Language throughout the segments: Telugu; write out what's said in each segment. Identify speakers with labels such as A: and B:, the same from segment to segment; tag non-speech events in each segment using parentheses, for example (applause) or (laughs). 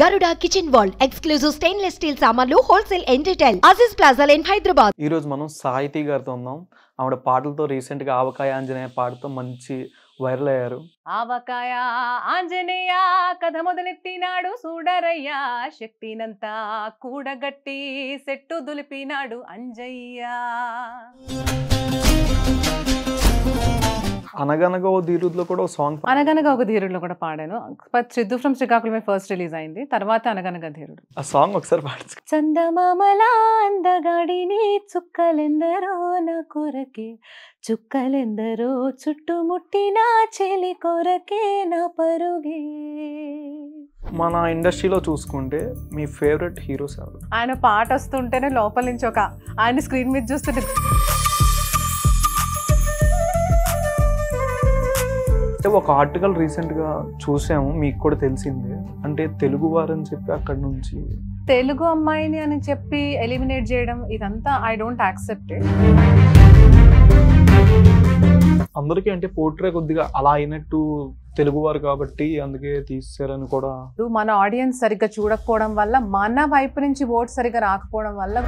A: గరుడ kitchen wall exclusive stainless steel సామాన్లు wholesale and retail Aziz plaza line Hyderabad ఈ రోజు మనం సాహితీ గారితో ఉన్నాం ఆవిడ పాటలతో రీసెంట్ గా ఆవకాయ ఆంజనేయ పాటతో మంచి వైరల్ అయ్యారు
B: ఆవకాయ ఆంజనేయ కథ మొదలెట్టినాడు చూడరయ్యా శక్తినంతా కూడగట్టి సెట్టు దులిపినాడు అంజయ్య
A: అనగనగా ఓ ధీరుడులో కూడా ఒక సాంగ్
B: అనగనగా ఒక ధీరుడులో కూడా పాడాను సిద్ధు ఫ్రమ్ శ్రీకాకుళమే ఫస్ట్ రిలీజ్ అయింది తర్వాత అనగనగా ధీరుడు
A: ఆ సాంగ్ ఒకసారి పాడచ్చు
B: చందమామలా అందగాడిని చుక్కలెందరో నా కొరకే చుక్కలెందరో చుట్టుముట్టిన చెలి కొరకే నా పరుగే
A: మన ఇండస్ట్రీలో చూసుకుంటే మీ ఫేవరెట్ హీరోస్ ఎవరు
B: ఆయన పాట వస్తుంటేనే లోపల నుంచి ఒక ఆయన స్క్రీన్ మీద చూస్తుంటే
A: అంటే ఒక ఆర్టికల్ రీసెంట్గా చూసాము మీకు కూడా తెలిసిందే అంటే తెలుగు వారని చెప్పి అక్కడ నుంచి
B: తెలుగు అమ్మాయిని అని చెప్పి ఎలిమినేట్ చేయడం ఇదంతా ఐ డోంట్ యాక్సెప్ట్
A: అందరికీ అంటే పోర్ట్రే కొద్దిగా అలా అయినట్టు తెలుగువారు కాబట్టి అందుకే తీసారని కూడా
B: మన ఆడియన్స్ సరిగ్గా చూడకపోవడం వల్ల మన వైపు నుంచి ఓట్ సరిగ్గా రాకపోవడం వల్ల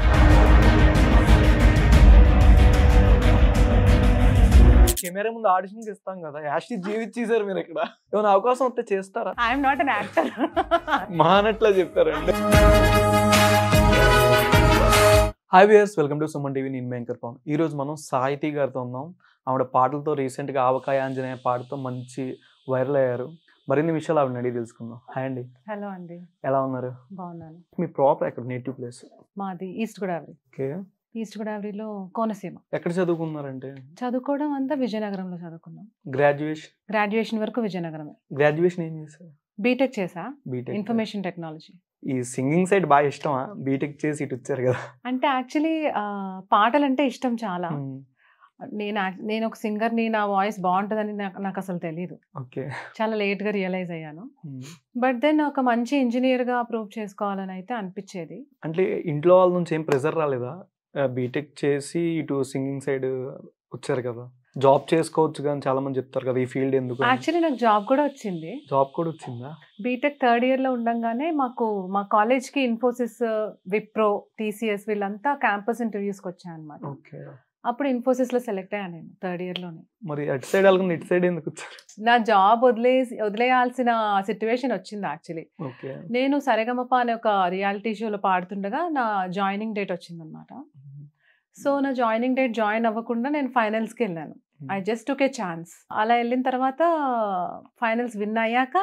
A: కెమెరా ముందు ఆడిషన్ ఇస్తాం కదా (laughs) జీవి చేశారు మీరు ఇక్కడ ఏమైనా అవకాశం వస్తే చేస్తారా ఐఎమ్ నాట్ అన్ యాక్టర్ మానట్లా చెప్పారండి hi viewers welcome to Suman TV నేను భయంకర్ పవన్ ఈరోజు మనం సాహితీ గారితో ఉన్నాం ఆవిడ పాటలతో రీసెంట్గా ఆవకాయ ఆంజనేయ పాటతో మంచి వైరల్ అయ్యారు మరిన్ని విషయాలు ఆవిడ అడిగి తెలుసుకుందాం హాయ్ అండి హలో అండి ఎలా ఉన్నారు బాగున్నాను మీ ప్రాపర్ ఎక్కడ నేటివ్ ప్లేస్
B: మాది ఈస్ట్ గోదావరి ఓకే ఈస్ట్ గోదావరిలో కోనసీమ
A: ఎక్కడ చదువుకున్నారంటే
B: చదువుకోవడం అంతా విజయనగరంలో చదువుకున్నాం గ్రాడ్యుయేషన్ గ్రాడ్యుయేషన్ వరకు విజయనగరమే
A: గ్రాడ్యుయేషన్ ఏం చేశారు
B: బీటెక్ చేసా బీటెక్ ఇన్ఫర్మేషన్ టెక్నాలజీ
A: ఈ సింగింగ్ సైడ్ బాగా ఇష్టమా బీటెక్ చేసి ఇటు వచ్చారు కదా
B: అంటే యాక్చువల్లీ పాటలు అంటే ఇష్టం చాలా hmm. నేను నేను ఒక సింగర్ని నా వాయిస్ బాగుంటుందని నాకు నాకు అసలు తెలియదు చాలా లేట్గా రియలైజ్ అయ్యాను బట్ hmm. దెన్ ఒక మంచి ఇంజనీర్గా ప్రూవ్ చేసుకోవాలని అయితే అనిపించేది
A: అంటే ఇంట్లో వాళ్ళ నుంచి ఏం ప్రెజర్ రాలేదా బీటెక్ చేసి ఇటు సింగింగ్ సైడ్ వచ్చారు కదా జాబ్ చేసుకోవచ్చు కానీ చాలా మంది చెప్తారు కదా ఈ ఫీల్డ్ ఎందుకు యాక్చువల్లీ
B: నాకు జాబ్ కూడా వచ్చింది
A: జాబ్ కూడా వచ్చిందా
B: బీటెక్ థర్డ్ ఇయర్ లో ఉండగానే మాకు మా కాలేజ్ కి ఇన్ఫోసిస్ విప్రో టీసీఎస్ వీళ్ళంతా క్యాంపస్ ఇంటర్వ్యూస్ కి వచ్చాయి అనమాట అప్పుడు ఇన్ఫోసిస్ లో సెలెక్ట్ అయ్యాను నేను థర్డ్ ఇయర్ లోనే
A: మరి అటు సైడ్ ఇటు సైడ్ ఎందుకు
B: నా జాబ్ వదిలేసి వదిలేయాల్సిన సిచ్యువేషన్ వచ్చింది యాక్చువల్లీ నేను సరేగమప అనే ఒక రియాలిటీ షోలో పాడుతుండగా నా జాయినింగ్ డేట్ వచ్చిందనమాట సో నా జాయినింగ్ డేట్ జాయిన్ అవ్వకుండా నేను ఫైనల్స్కి వెళ్ళాను ఐ జస్ట్ ఏ ఛాన్స్ అలా వెళ్ళిన తర్వాత ఫైనల్స్ విన్ అయ్యాక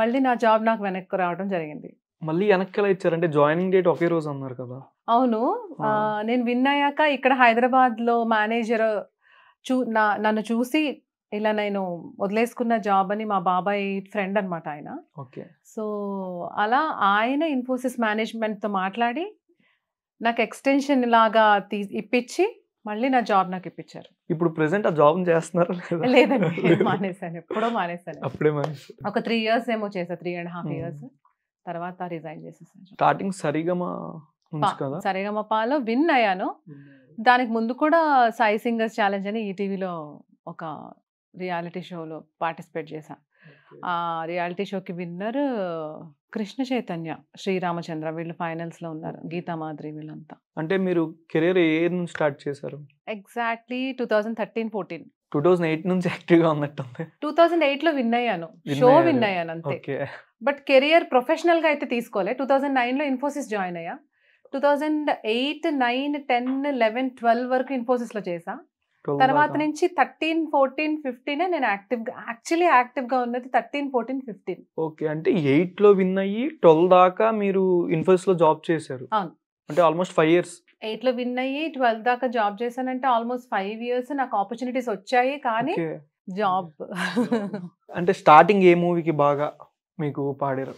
B: మళ్ళీ నా జాబ్ నాకు వెనక్కి రావడం జరిగింది
A: మళ్ళీ వెనక్కి ఇచ్చారంటే జాయినింగ్ డేట్ ఒకే రోజు అన్నారు కదా
B: అవును నేను విన్ అయ్యాక ఇక్కడ హైదరాబాద్లో మేనేజర్ చూ నా నన్ను చూసి ఇలా నేను వదిలేసుకున్న జాబ్ అని మా బాబాయ్ ఫ్రెండ్ అనమాట ఆయన ఓకే సో అలా ఆయన ఇన్ఫోసిస్ మేనేజ్మెంట్తో మాట్లాడి నాకు ఎక్స్టెన్షన్ ఇలాగా ఇప్పించి మళ్ళీ నా జాబ్ నాకు ఇప్పించారు
A: ఇప్పుడు ప్రెసెంట్ ఆ జాబ్ చేస్తున్నారు లేదండి
B: మానేశాను ఎప్పుడో మానేశాను అప్పుడే మానేశాను ఒక త్రీ ఇయర్స్ ఏమో చేశాను త్రీ అండ్ హాఫ్ ఇయర్స్ తర్వాత రిజైన్ చేసేసాను
A: స్టార్టింగ్ సరిగమ
B: సరిగమపాలో విన్ అయ్యాను దానికి ముందు కూడా సాయి సింగర్స్ ఛాలెంజ్ అని ఈటీవీలో e ఒక రియాలిటీ షోలో పార్టిసిపేట్ చేశాను రియాలిటీ షోకి విన్నర్ కృష్ణ చైతన్య శ్రీరామచంద్ర వీళ్ళు ఫైనల్స్ లో ఉన్నారు గీతామాద్రి వీళ్ళంతా
A: అంటే మీరు కెరీర్ ఏ నుంచి స్టార్ట్ చేశారు
B: exactly two thousand thirteen fourteen
A: two thousand eight నుంచి యాక్టివ్గా ఉన్నట్టు
B: టూ థౌసండ్ ఎయిట్ లో విన్ అయ్యాను షో విన్ అయ్యాను అంతే బట్ కెరియర్ ప్రొఫెషనల్ గా అయితే తీసుకోలే టూ థౌసండ్ నైన్ లో ఇన్ఫోసిస్ జాయిన్ అయ్యా two thousand eight nine ten eleven twelve వరకు ఇన్ఫోసిస్ లో చేసా తర్వాత నుంచి థర్టీన్ ఫోర్టీన్ ఫిఫ్టీన్ నేను యాక్టివ్ గా యాక్చువల్లీ యాక్టివ్ గా ఉన్నది థర్టీన్ ఫోర్టీన్ ఫిఫ్టీన్
A: ఓకే అంటే ఎయిట్ లో విన్ అయ్యి ట్వెల్వ్ దాకా మీరు ఇన్ఫోసిస్ లో జాబ్ చేశారు అంటే ఆల్మోస్ట్ ఫైవ్ ఇయర్స్
B: ఎయిట్ లో విన్ అయ్యి ట్వెల్వ్ దాకా జాబ్ చేశానంటే ఆల్మోస్ట్ ఫైవ్ ఇయర్స్ నాకు ఆపర్చునిటీస్ వచ్చాయి కానీ జాబ్
A: అంటే స్టార్టింగ్ ఏ మూవీకి బాగా మీకు పాడారు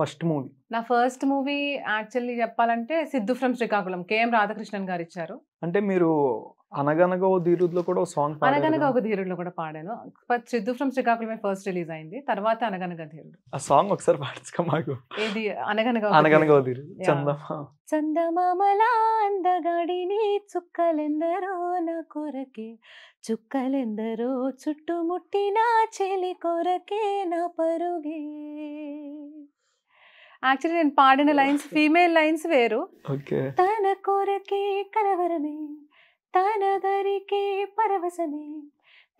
A: ఫస్ట్ మూవీ
B: నా ఫస్ట్ మూవీ యాక్చువల్లీ చెప్పాలంటే సిద్ధు ఫ్రమ్ శ్రీకాకుళం కేఎం రాధాకృష్ణన్ గారు ఇచ్చారు
A: అంటే మీరు అనగనగా ఓ ధీరుడులో కూడా ఒక సాంగ్ అనగనగా ఒక
B: ధీరుడులో కూడా పాడాను Siddhu from Srikakulam first release అయింది తర్వాత అనగనగా ధీరుడు
A: ఆ సాంగ్ ఒకసారి పాడించుకో మాకు
B: ఏది అనగనగా అనగనగా ఒక ధీరుడు చందమా చందమామలా అందగాడిని చుక్కలెందరో నా కొరకే చుక్కలెందరో చుట్టుముట్టిన చెలి కొరకే నా పరుగే యాక్చువల్లీ నేను పాడిన లైన్స్ ఫీమేల్ లైన్స్ వేరు తన కొరకే కలవరమే దరికే పరవశమే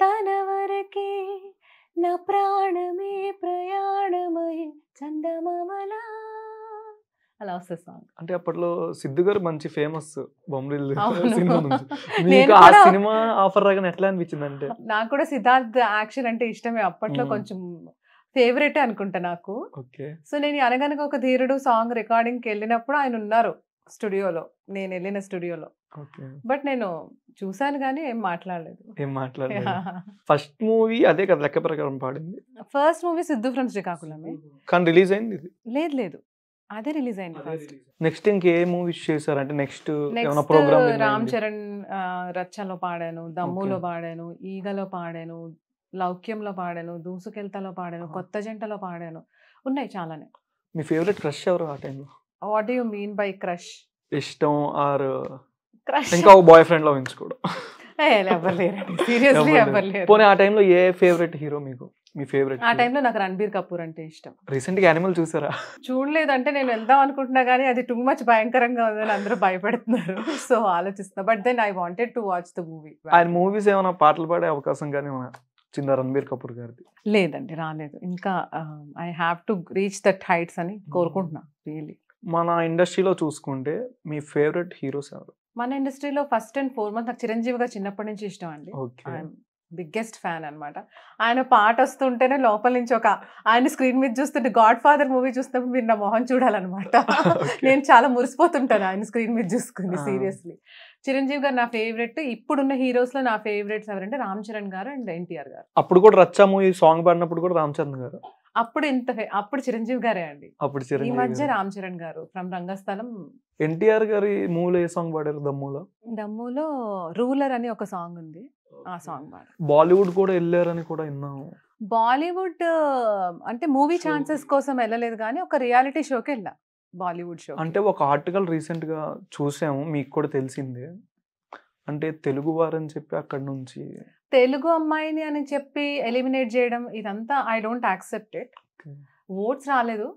B: తన వరకే నా ప్రాణమే ప్రయాణమై చందమమలా
A: అలా సాంగ్ అంటే అప్పట్లో సిద్ధు గారు మంచి ఫేమస్ బొమ్మరిల్ (laughs) (laughs) సినిమా (laughs) సినిమా ఆఫర్ రాగానే ఎట్లా అనిపించింది అంటే
B: నాకు కూడా సిద్ధార్థ్ యాక్షన్ అంటే ఇష్టమే అప్పట్లో కొంచెం ఫేవరెట్ అనుకుంటా నాకు సో నేను అనగనగా ఒక ధీరుడు సాంగ్ రికార్డింగ్కి వెళ్ళినప్పుడు ఆయన ఉన్నారు స్టూడియోలో నేను వెళ్ళిన స్టూడియోలో బట్ నేను చూసాను కానీ ఏం మాట్లాడలేదు
A: ఏం మాట్లాడలేదు (laughs) ఫస్ట్ మూవీ అదే కదా లెక్క ప్రకారం పాడింది
B: ఫస్ట్ మూవీ సిద్ధు ఫ్రెండ్స్ శ్రీకాకుళమే
A: కానీ రిలీజ్ అయింది
B: లేదు లేదు అదే రిలీజ్ అయింది ఫస్ట్
A: నెక్స్ట్ ఇంకే మూవీస్ చేశారు అంటే నెక్స్ట్ ప్రోగ్రామ్ రామ్
B: చరణ్ రచ్చలో పాడాను దమ్ములో పాడాను ఈగలో పాడాను లౌక్యంలో పాడాను దూసుకెళ్తాలో పాడాను కొత్త జంటలో పాడాను ఉన్నాయి చాలానే
A: మీ ఫేవరెట్ క్రష్ ఎవరు ఆ టైంలో
B: what you mean by crush
A: ఇష్టం ఆర్
B: క్రష్ ఇంకా ఒక బాయ్
A: ఫ్రెండ్ లవ్ ఎంచుకోవడం
B: సీరియస్లీ పోనీ
A: ఆ టైంలో ఏ ఫేవరెట్ హీరో మీకు మీ ఫేవరెట్ ఆ టైంలో
B: నాకు రణబీర్ కపూర్ అంటే ఇష్టం
A: రీసెంట్ గా యానిమల్ చూసారా
B: అంటే నేను వెళ్దాం అనుకుంటున్నా కానీ అది టూ మచ్ భయంకరంగా ఉందని అందరూ భయపడుతున్నారు సో ఆలోచిస్తున్నా but then I wanted to watch the movie
A: ఆయన మూవీస్ ఏమైనా పాటలు పాడే అవకాశం కానీ చిన్న రణబీర్ కపూర్ గారిది
B: లేదండి రాలేదు ఇంకా I have to reach that heights అని కోరుకుంటున్నా
A: రియలీ మన ఇండస్ట్రీలో చూసుకుంటే మీ ఫేవరెట్ హీరోస్ ఎవరు
B: మన ఇండస్ట్రీలో ఫస్ట్ అండ్ ఫోర్ మంత్ నాకు చిరంజీవి గారు చిన్నప్పటి నుంచి ఇష్టం అండి బిగ్గెస్ట్ ఫ్యాన్ అనమాట ఆయన పాట వస్తుంటేనే లోపల నుంచి ఒక ఆయన స్క్రీన్ మీద చూస్తుంటే గాడ్ ఫాదర్ మూవీ చూస్తే మీరు నా మొహం చూడాలన్నమాట నేను చాలా మురిసిపోతుంటాను ఆయన స్క్రీన్ మీద చూసుకుని సీరియస్లీ చిరంజీవి గారు నా ఫేవరెట్ ఇప్పుడున్న హీరోస్ లో నా ఫేవరెట్స్ ఎవరంటే రామ్ చరణ్ గారు అండ్ ఎన్టీఆర్ గారు
A: అప్పుడు కూడా రచ్చా మూవీ సాంగ్ పాడినప్పుడు కూడా రామ్ చరణ్ గారు
B: అప్పుడు ఇంత అప్పుడు చిరంజీవి గారే అండి
A: అప్పుడు ఈ మధ్య రామ్
B: చరణ్ గారు ఫ్రమ్ రంగస్థలం
A: ఎన్టీఆర్ గారి మూవీలో ఏ సాంగ్ పాడారు దమ్ములో
B: దమ్ములో రూలర్ అని ఒక సాంగ్ ఉంది ఆ సాంగ్
A: బాలీవుడ్ కూడా వెళ్ళారని కూడా విన్నాము
B: బాలీవుడ్ అంటే మూవీ ఛాన్సెస్ కోసం వెళ్ళలేదు కానీ ఒక రియాలిటీ షోకి వెళ్ళా బాలీవుడ్ షో అంటే
A: ఒక ఆర్టికల్ రీసెంట్ గా చూసాము మీకు కూడా తెలిసిందే అంటే తెలుగు వారని చెప్పి అక్కడ నుంచి
B: తెలుగు అమ్మాయిని అని చెప్పి ఎలిమినేట్ చేయడం ఇదంతా I don't accept it votes రాలేదు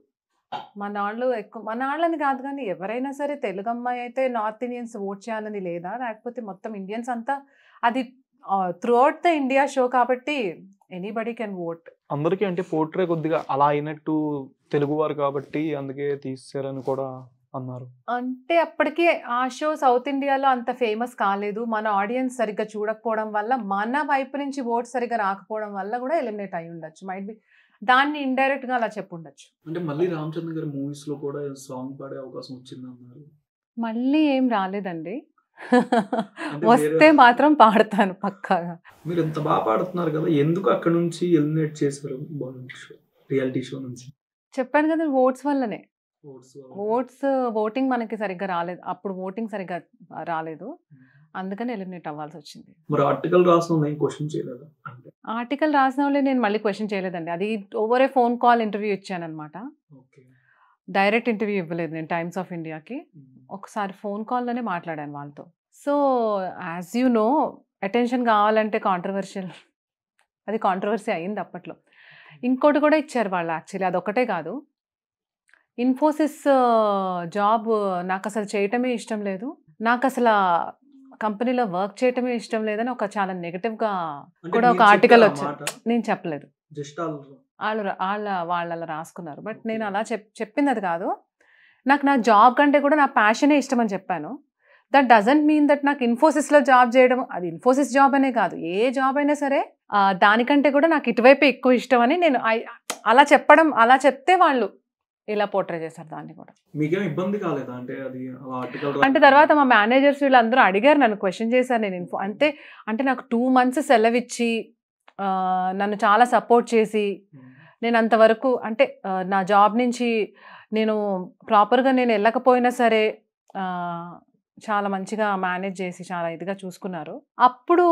B: మన నాళ్ళు ఎక్కువ మన నాళ్ళని కాదు కానీ ఎవరైనా సరే తెలుగు అమ్మాయి అయితే నార్త్ ఇండియన్స్ ఓట్ చేయాలని లేదా లేకపోతే మొత్తం ఇండియన్స్ అంతా అది త్రూఅవుట్ ద ఇండియా షో కాబట్టి ఎనీబడి కెన్ ఓట్
A: అందరికీ అంటే పోర్ట్రే కొద్దిగా అలా అయినట్టు తెలుగువారు కాబట్టి అందుకే తీసారని కూడా అన్నారు
B: అంటే అప్పటికే ఆ షో సౌత్ ఇండియాలో అంత ఫేమస్ కాలేదు మన ఆడియన్స్ సరిగ్గా చూడకపోవడం వల్ల మన వైపు నుంచి ఓట్ సరిగ్గా రాకపోవడం వల్ల కూడా ఎలిమినేట్ అయి ఉండొచ్చు మైట్ బి దాన్ని ఇండైరెక్ట్ గా అలా ఉండొచ్చు
A: అంటే మళ్ళీ రామచంద్ర గారి మూవీస్ లో కూడా సాంగ్ పాడే అవకాశం వచ్చింది అన్నారు
B: మళ్ళీ ఏం రాలేదండి వస్తే మాత్రం పాడతాను పక్కా
A: మీరు ఎంత బాగా పాడుతున్నారు కదా ఎందుకు అక్కడ నుంచి ఎలిమినేట్ చేశారు రియాలిటీ షో నుంచి
B: చెప్పాను కదా ఓట్స్ వల్లనే ఓట్స్ ఓటింగ్ మనకి సరిగ్గా రాలేదు అప్పుడు ఓటింగ్ సరిగ్గా రాలేదు అందుకని ఎలిమినేట్ అవ్వాల్సి వచ్చింది
A: మరి ఆర్టికల్ రాసిన క్వశ్చన్ చేయలేదు
B: ఆర్టికల్ రాసిన వాళ్ళే నేను మళ్ళీ క్వశ్చన్ చేయలేదండి అది over a phone call interview ఇచ్చాను అనమాట డైరెక్ట్ ఇంటర్వ్యూ ఇవ్వలేదు నేను టైమ్స్ ఆఫ్ ఇండియాకి ఒకసారి ఫోన్ కాల్లోనే మాట్లాడాను వాళ్ళతో so as you know attention కావాలంటే కాంట్రవర్షియల్ అది కాంట్రవర్సీ అయింది అప్పట్లో ఇంకోటి కూడా ఇచ్చారు వాళ్ళు యాక్చువల్లీ అదొకటే కాదు ఇన్ఫోసిస్ జాబ్ నాకు అసలు చేయటమే ఇష్టం లేదు నాకు అసలు కంపెనీలో వర్క్ చేయటమే ఇష్టం లేదని ఒక చాలా నెగటివ్ గా కూడా ఒక ఆర్టికల్ వచ్చింది నేను చెప్పలేదు వాళ్ళు వాళ్ళ వాళ్ళ రాసుకున్నారు బట్ నేను అలా చెప్ చెప్పింది అది కాదు నాకు నా జాబ్ కంటే కూడా నా ప్యాషనే ఇష్టం అని చెప్పాను దట్ డజంట్ మీన్ దట్ నాకు ఇన్ఫోసిస్లో జాబ్ చేయడం అది ఇన్ఫోసిస్ జాబ్ అనే కాదు ఏ జాబ్ అయినా సరే దానికంటే కూడా నాకు ఇటువైపు ఎక్కువ ఇష్టం అని నేను అలా చెప్పడం అలా చెప్తే వాళ్ళు ఇలా పోర్ట్రే చేశారు దాన్ని కూడా
A: మీకేం ఇబ్బంది కాలేదా అంటే అది అంటే
B: తర్వాత మా మేనేజర్స్ వీళ్ళందరూ అడిగారు నన్ను క్వశ్చన్ చేశారు నేను ఇన్ఫో అంతే అంటే నాకు టూ మంత్స్ సెలవు ఇచ్చి నన్ను చాలా సపోర్ట్ చేసి hmm. నేను అంతవరకు అంటే నా జాబ్ నుంచి నేను ప్రాపర్గా నేను వెళ్ళకపోయినా సరే చాలా మంచిగా మేనేజ్ చేసి చాలా ఇదిగా చూసుకున్నారు అప్పుడు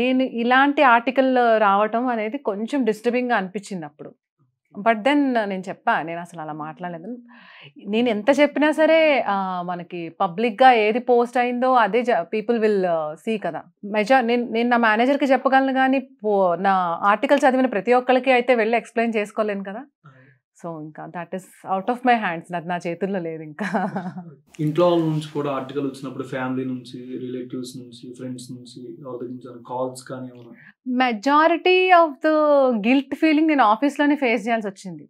B: నేను ఇలాంటి ఆర్టికల్ రావటం అనేది కొంచెం డిస్టర్బింగ్గా అనిపించింది అప్పుడు బట్ దెన్ నేను చెప్పా నేను అసలు అలా మాట్లాడలేదు నేను ఎంత చెప్పినా సరే మనకి పబ్లిక్గా ఏది పోస్ట్ అయిందో అదే పీపుల్ విల్ సీ కదా మెజా నేను నేను నా మేనేజర్కి చెప్పగలను కానీ నా ఆర్టికల్ చదివిన ప్రతి ఒక్కరికి అయితే వెళ్ళి ఎక్స్ప్లెయిన్ చేసుకోలేను కదా సో ఇంకా that is out of my hands నాకు నా చేతుల్లో లేదు ఇంకా
A: ఇంట్లో నుంచి కూడా ఆర్టికల్ వచ్చినప్పుడు ఫ్యామిలీ నుంచి రిలేటివ్స్ నుంచి ఫ్రెండ్స్ నుంచి కాల్స్ కానీ
B: majority of the guilt feeling నేను ఆఫీస్లోనే ఫేస్ చేయాల్సి వచ్చింది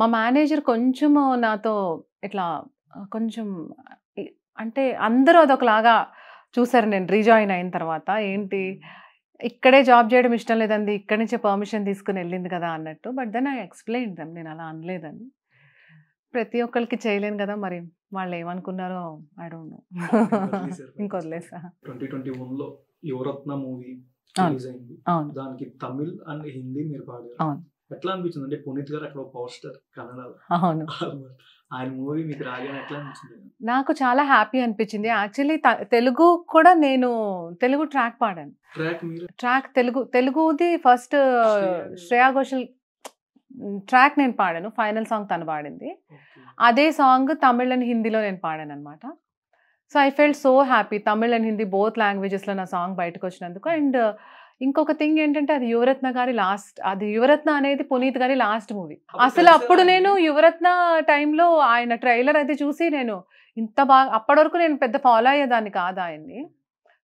B: మా మేనేజర్ కొంచెం నాతో ఇట్లా కొంచెం అంటే అందరూ అదొకలాగా చూసారు నేను రీజాయిన్ అయిన తర్వాత ఏంటి hmm. ఇక్కడే జాబ్ చేయడం ఇష్టం లేదండి ఇక్కడి నుంచే పర్మిషన్ తీసుకుని వెళ్ళింది కదా అన్నట్టు but then I explain them నేను అలా అనలేదని ప్రతి ఒక్కరికి చేయలేను కదా మరి వాళ్ళు ఏమనుకున్నారో ఐ డోంట్ నో (laughs) ఇంకొదిలేసా
A: ట్వంటీ అవును దానికి తమిళ్ అండ్ హిందీ మీరు అవును ఎట్లా అనిపించింది అంటే పునీత్ గారు అక్కడ పవర్ స్టార్
B: అవును (laughs)
A: ఆయన మూవీ మీకు రాగానే ఎట్లా అనిపించింది
B: నాకు చాలా హ్యాపీ అనిపించింది యాక్చువల్లీ తెలుగు కూడా నేను తెలుగు ట్రాక్ పాడాను ట్రాక్ మీరు ట్రాక్ తెలుగు తెలుగుది ఫస్ట్ శ్రేయా ఘోషల్ ట్రాక్ నేను పాడాను ఫైనల్ సాంగ్ తను పాడింది అదే సాంగ్ తమిళ్ అండ్ హిందీలో నేను పాడాను అనమాట so I fell so happy Tamil and Hindi both లాంగ్వేజెస్లో నా సాంగ్ బయటకు వచ్చినందుకు అండ్ ఇంకొక థింగ్ ఏంటంటే అది యువరత్న గారి లాస్ట్ అది యువరత్న అనేది పునీత్ గారి లాస్ట్ మూవీ అసలు అప్పుడు నేను యువరత్న టైంలో ఆయన ట్రైలర్ అయితే చూసి నేను ఇంత బాగా అప్పటి వరకు నేను పెద్ద ఫాలో అయ్యేదాన్ని కాదు ఆయన్ని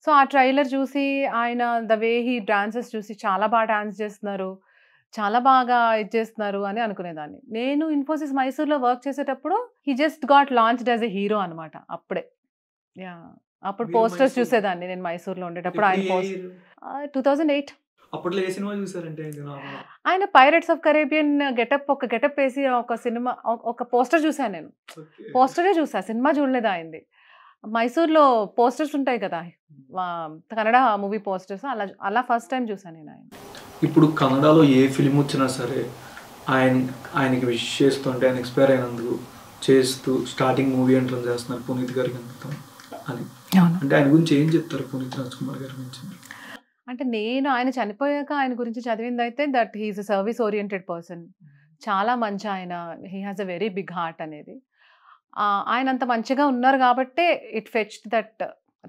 B: సో ఆ ట్రైలర్ చూసి ఆయన ద వే హీ డాన్సెస్ చూసి చాలా బాగా డాన్స్ చేస్తున్నారు చాలా బాగా ఇది చేస్తున్నారు అని అనుకునేదాన్ని నేను ఇన్ఫోసిస్ మైసూర్లో వర్క్ చేసేటప్పుడు he just got launched as a hero అనమాట అప్పుడే యా అప్పుడు పోస్టర్స్ చూసేదాన్ని నేను మైసూర్లో ఉండేటప్పుడు ఆయన పోస్టర్ టూ థౌజండ్ ఎయిట్
A: అప్పట్లో ఏ సినిమా చూసారంటే
B: ఆయన పైరట్స్ ఆఫ్ కరేబియన్ గెటప్ ఒక గెటప్ వేసి ఒక సినిమా ఒక పోస్టర్ చూసాను నేను పోస్టరే చూసా సినిమా చూడలేదు ఆయనది మైసూర్లో పోస్టర్స్ ఉంటాయి కదా hmm. కన్నడ మూవీ పోస్టర్స్ అలా అలా ఫస్ట్ టైం చూసాను నేను ఆయన
A: ఇప్పుడు కన్నడలో ఏ ఫిలిం వచ్చినా సరే ఆయన ఆయనకి విష్ చేస్తుంటే ఆయన ఎక్స్పైర్ అయినందుకు చేస్తూ స్టార్టింగ్ మూవీ ఎంటర్ చేస్తున్నారు పునీత్ గారికి అని అంటే ఆయన గురించి ఏం
B: చెప్తారు పునీత్ రాజ్ కుమార్ గారి గురించి అంటే నేను ఆయన చనిపోయాక ఆయన గురించి చదివింది అయితే that he is a service oriented person చాలా మంచి ఆయన he has a very big heart అనేది ఆయన అంత మంచిగా ఉన్నారు కాబట్టే it fetched that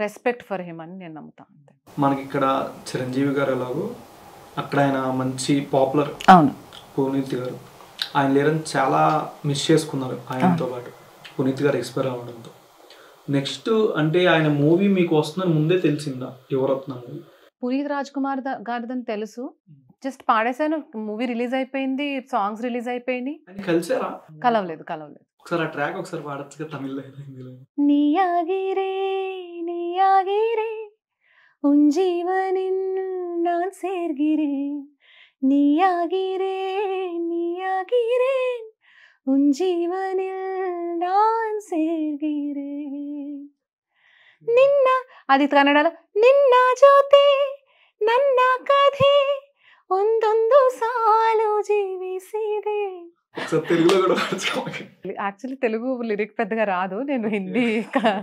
B: respect for him అని నేను నమ్ముతాను
A: మనకి ఇక్కడ చిరంజీవి గారు ఎలాగో అక్కడ ఆయన మంచి పాపులర్ అవును పునీత్ గారు ఆయన లేరని చాలా మిస్ చేసుకున్నారు ఆయనతో పాటు పునీత్ గారు ఎక్స్పైర్ అవ్వడంతో నెక్స్ట్ అంటే ఆయన మూవీ మీకు వస్తుందని ముందే తెలిసిందా యువరత్న మూవీ
B: పునీత్ రాజ్ కుమార్ గారిదని తెలుసు జస్ట్ పాడేశాను మూవీ రిలీజ్ అయిపోయింది సాంగ్స్ రిలీజ్ అయిపోయినాయి కలవలేదు కలవలేదు నిన్న నీయాగిరే నీయాగిరే అది ಕನ್ನಡಲ್ಲ ನಿನ್ನ ಜೊತೆ ನನ್ನ ಕಥೆ ಒಂದೊಂದು ಸಾಲು ಜೀವಿಸಿದೆ యాక్చువల్లీ తెలుగు లిరిక్ పెద్దగా రాదు నేను హిందీ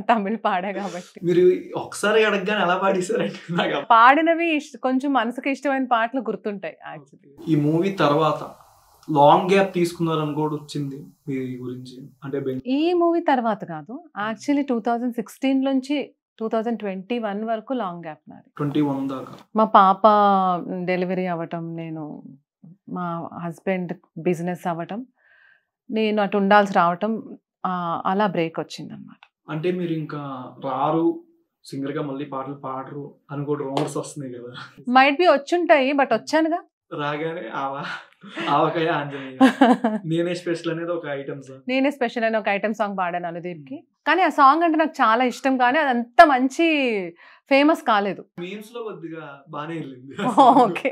B: తమిళ్ పాడా కాబట్టి
A: మీరు ఒకసారి అడగగానే అలా పాడేశారంటే
B: పాడినవి కొంచెం మనసుకి ఇష్టమైన పాటలు గుర్తుంటాయి యాక్చువల్లీ
A: ఈ మూవీ తర్వాత లాంగ్ గ్యాప్ తీసుకున్నారని కూడా వచ్చింది మీ గురించి అంటే
B: ఈ మూవీ తర్వాత కాదు యాక్చువల్లీ టూ థౌజండ్ సిక్స్టీన్ నుంచి టూ థౌజండ్ ట్వంటీ వన్ వరకు లాంగ్ గ్యాప్ నాది
A: ట్వంటీ వన్ దాకా
B: మా పాప డెలివరీ అవ్వటం నేను మా హస్బెండ్ బిజినెస్ అవ్వటం నేను అటు ఉండాల్సి రావటం అలా బ్రేక్ వచ్చింది అనమాట
A: అంటే మీరు ఇంకా రారు సింగర్ గా మళ్ళీ పాటలు పాడరు అని రోమర్స్ వస్తున్నాయి కదా
B: మైట్ బి వచ్చుంటాయి బట్ వచ్చానుగా
A: రాగానే ఆవా (laughs) నేనే స్పెషల్ అని ఒక ఐటమ్
B: సాంగ్ అనే ఒక ఐటమ్ సాంగ్ పాడాను అనుదీప్కి కానీ ఆ సాంగ్ అంటే నాకు చాలా ఇష్టం కానీ అది అంత మంచి ఫేమస్ కాలేదు
A: (laughs) (laughs) నాకు ఓకే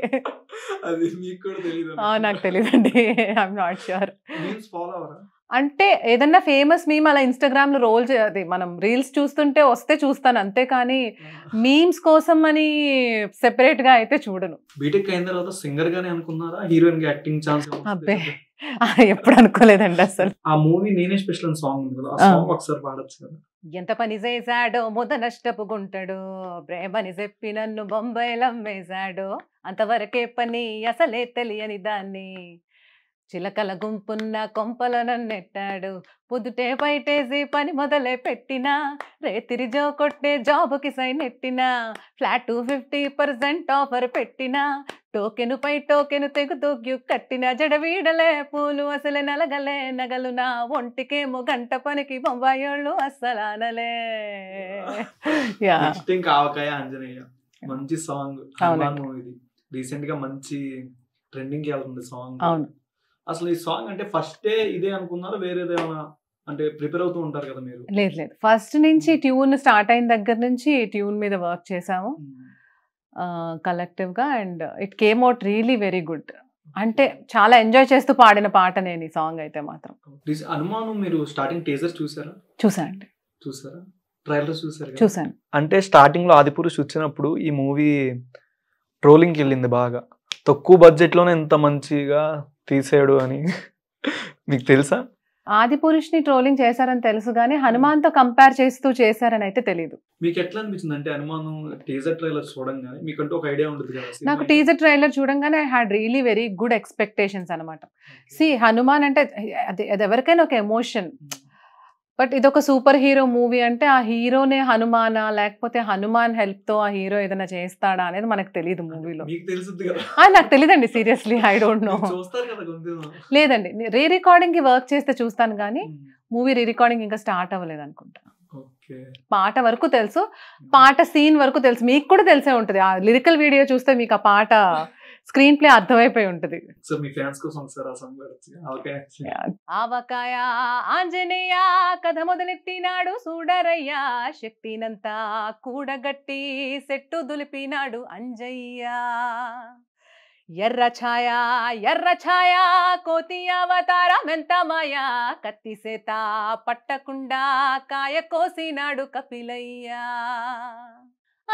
B: తెలియదు అండి ఐఎమ్ నాట్ ష్యూర్ అంటే ఏదన్నా ఫేమస్ మేము అలా ఇన్స్టాగ్రామ్లో రోల్ అది మనం రీల్స్ చూస్తుంటే వస్తే చూస్తాను అంతే కానీ మీమ్స్ (laughs) కోసం అని సెపరేట్గా అయితే చూడను
A: బీటెక్ అయిన తర్వాత అనుకున్నారా యాక్టింగ్ ఛాన్స్
B: అబ్బే ఎప్పుడు
A: అనుకోలేదండి అసలు ఆ మూవీ నేనే స్పెషల్ సాంగ్ ఉంది కదా సాంగ్ ఒకసారి కదా
B: ఎంత పని చేశాడో ముద నష్టపు గుంటడు ప్రేమని చెప్పి నన్ను బొంబాయిలమ్మేశాడో అంతవరకే పని అసలే తెలియని దాన్ని చిలకల గుంపున్న కొంపలను నెట్టాడు పొద్దుటే బయటేసి పని మొదలే పెట్టినా రేతిరి జో కొట్టే జాబుకి సైన్ ఎట్టినా ఫ్లాట్ ఫిఫ్టీ పర్సెంట్ ఆఫర్ పెట్టినా టోకెను పై టోకెను తెగు తోగ్యు కట్టిన జడవీడలే పూలు అసలు నలగలే నగలు నా ఒంటికేమో గంట పనికి బొంబాయోళ్ళు అస్సలానలే
A: ఆవకాయ ఆంజనేయ మంచి సాంగ్ మూవీది రీసెంట్ గా మంచి ట్రెండింగ్ సాంగ్ అవును అసలు ఈ సాంగ్ అంటే ఫస్ట్ ఇదే అనుకున్నారు వేరేది ఏమైనా అంటే ప్రిపేర్ అవుతూ ఉంటారు కదా మీరు
B: లేదు లేదు ఫస్ట్ నుంచి ట్యూన్ hmm. స్టార్ట్ అయిన దగ్గర నుంచి ట్యూన్ మీద వర్క్ చేసాము కలెక్టివ్గా and it came out really very good అంటే చాలా ఎంజాయ్ చేస్తూ పాడిన పాట నేను ఈ సాంగ్ అయితే మాత్రం
A: అనుమానం మీరు స్టార్టింగ్ టీజర్ చూసారా చూసాను చూసారా ట్రైలర్ చూసారు చూసాను అంటే స్టార్టింగ్ లో ఆదిపురుష్ వచ్చినప్పుడు ఈ మూవీ ట్రోలింగ్కి వెళ్ళింది బాగా తక్కువ బడ్జెట్లోనే ఇంత మంచిగా తీసాడు అని మీకు తెలుసా
B: ఆది పురుషుని ట్రోలింగ్ చేశారని తెలుసు కానీ హనుమాన్ తో కంపేర్ చేస్తూ చేశారని అయితే తెలియదు
A: మీకు ఎట్లా అనిపించింది అంటే హనుమాన్ టీజర్ ట్రైలర్ చూడంగానే మీకంటూ ఒక ఐడియా ఉంటుంది కదా నాకు టీజర్
B: ట్రైలర్ చూడంగానే I had really very good expectations అనమాట సి హనుమాన్ అంటే అది ఎవరికైనా ఒక ఎమోషన్ బట్ ఇదొక సూపర్ హీరో మూవీ అంటే ఆ హీరోనే హనుమానా లేకపోతే హనుమాన్ హెల్ప్ తో ఆ హీరో ఏదైనా చేస్తాడా అనేది మనకు తెలియదు మూవీలో నాకు తెలియదండి సీరియస్లీ ఐ డోంట్ నో లేదండి రీ రికార్డింగ్ కి వర్క్ చేస్తే చూస్తాను కానీ hmm. మూవీ రీ రికార్డింగ్ ఇంకా స్టార్ట్ అవ్వలేదు అనుకుంటా పాట వరకు తెలుసు hmm. పాట సీన్ వరకు తెలుసు మీకు కూడా తెలిసే ఉంటుంది ఆ లిరికల్ వీడియో చూస్తే మీకు ఆ పాట స్క్రీన్ ప్లే అర్థమైపోయి ఉంటది
A: సో మీ ఫ్యాన్స్ కోసం సార్ ఆ
B: ఆవకాయ ఆంజనేయ కథ మొదలెట్టినాడు సూడరయ్యా శక్తినంతా కూడగట్టి సెట్టు దులిపినాడు అంజయ్యా ఎర్ర ఛాయ ఎర్ర ఛాయ కోతి అవతారం ఎంత మాయా సేత పట్టకుండా కాయ కోసినాడు కపిలయ్యా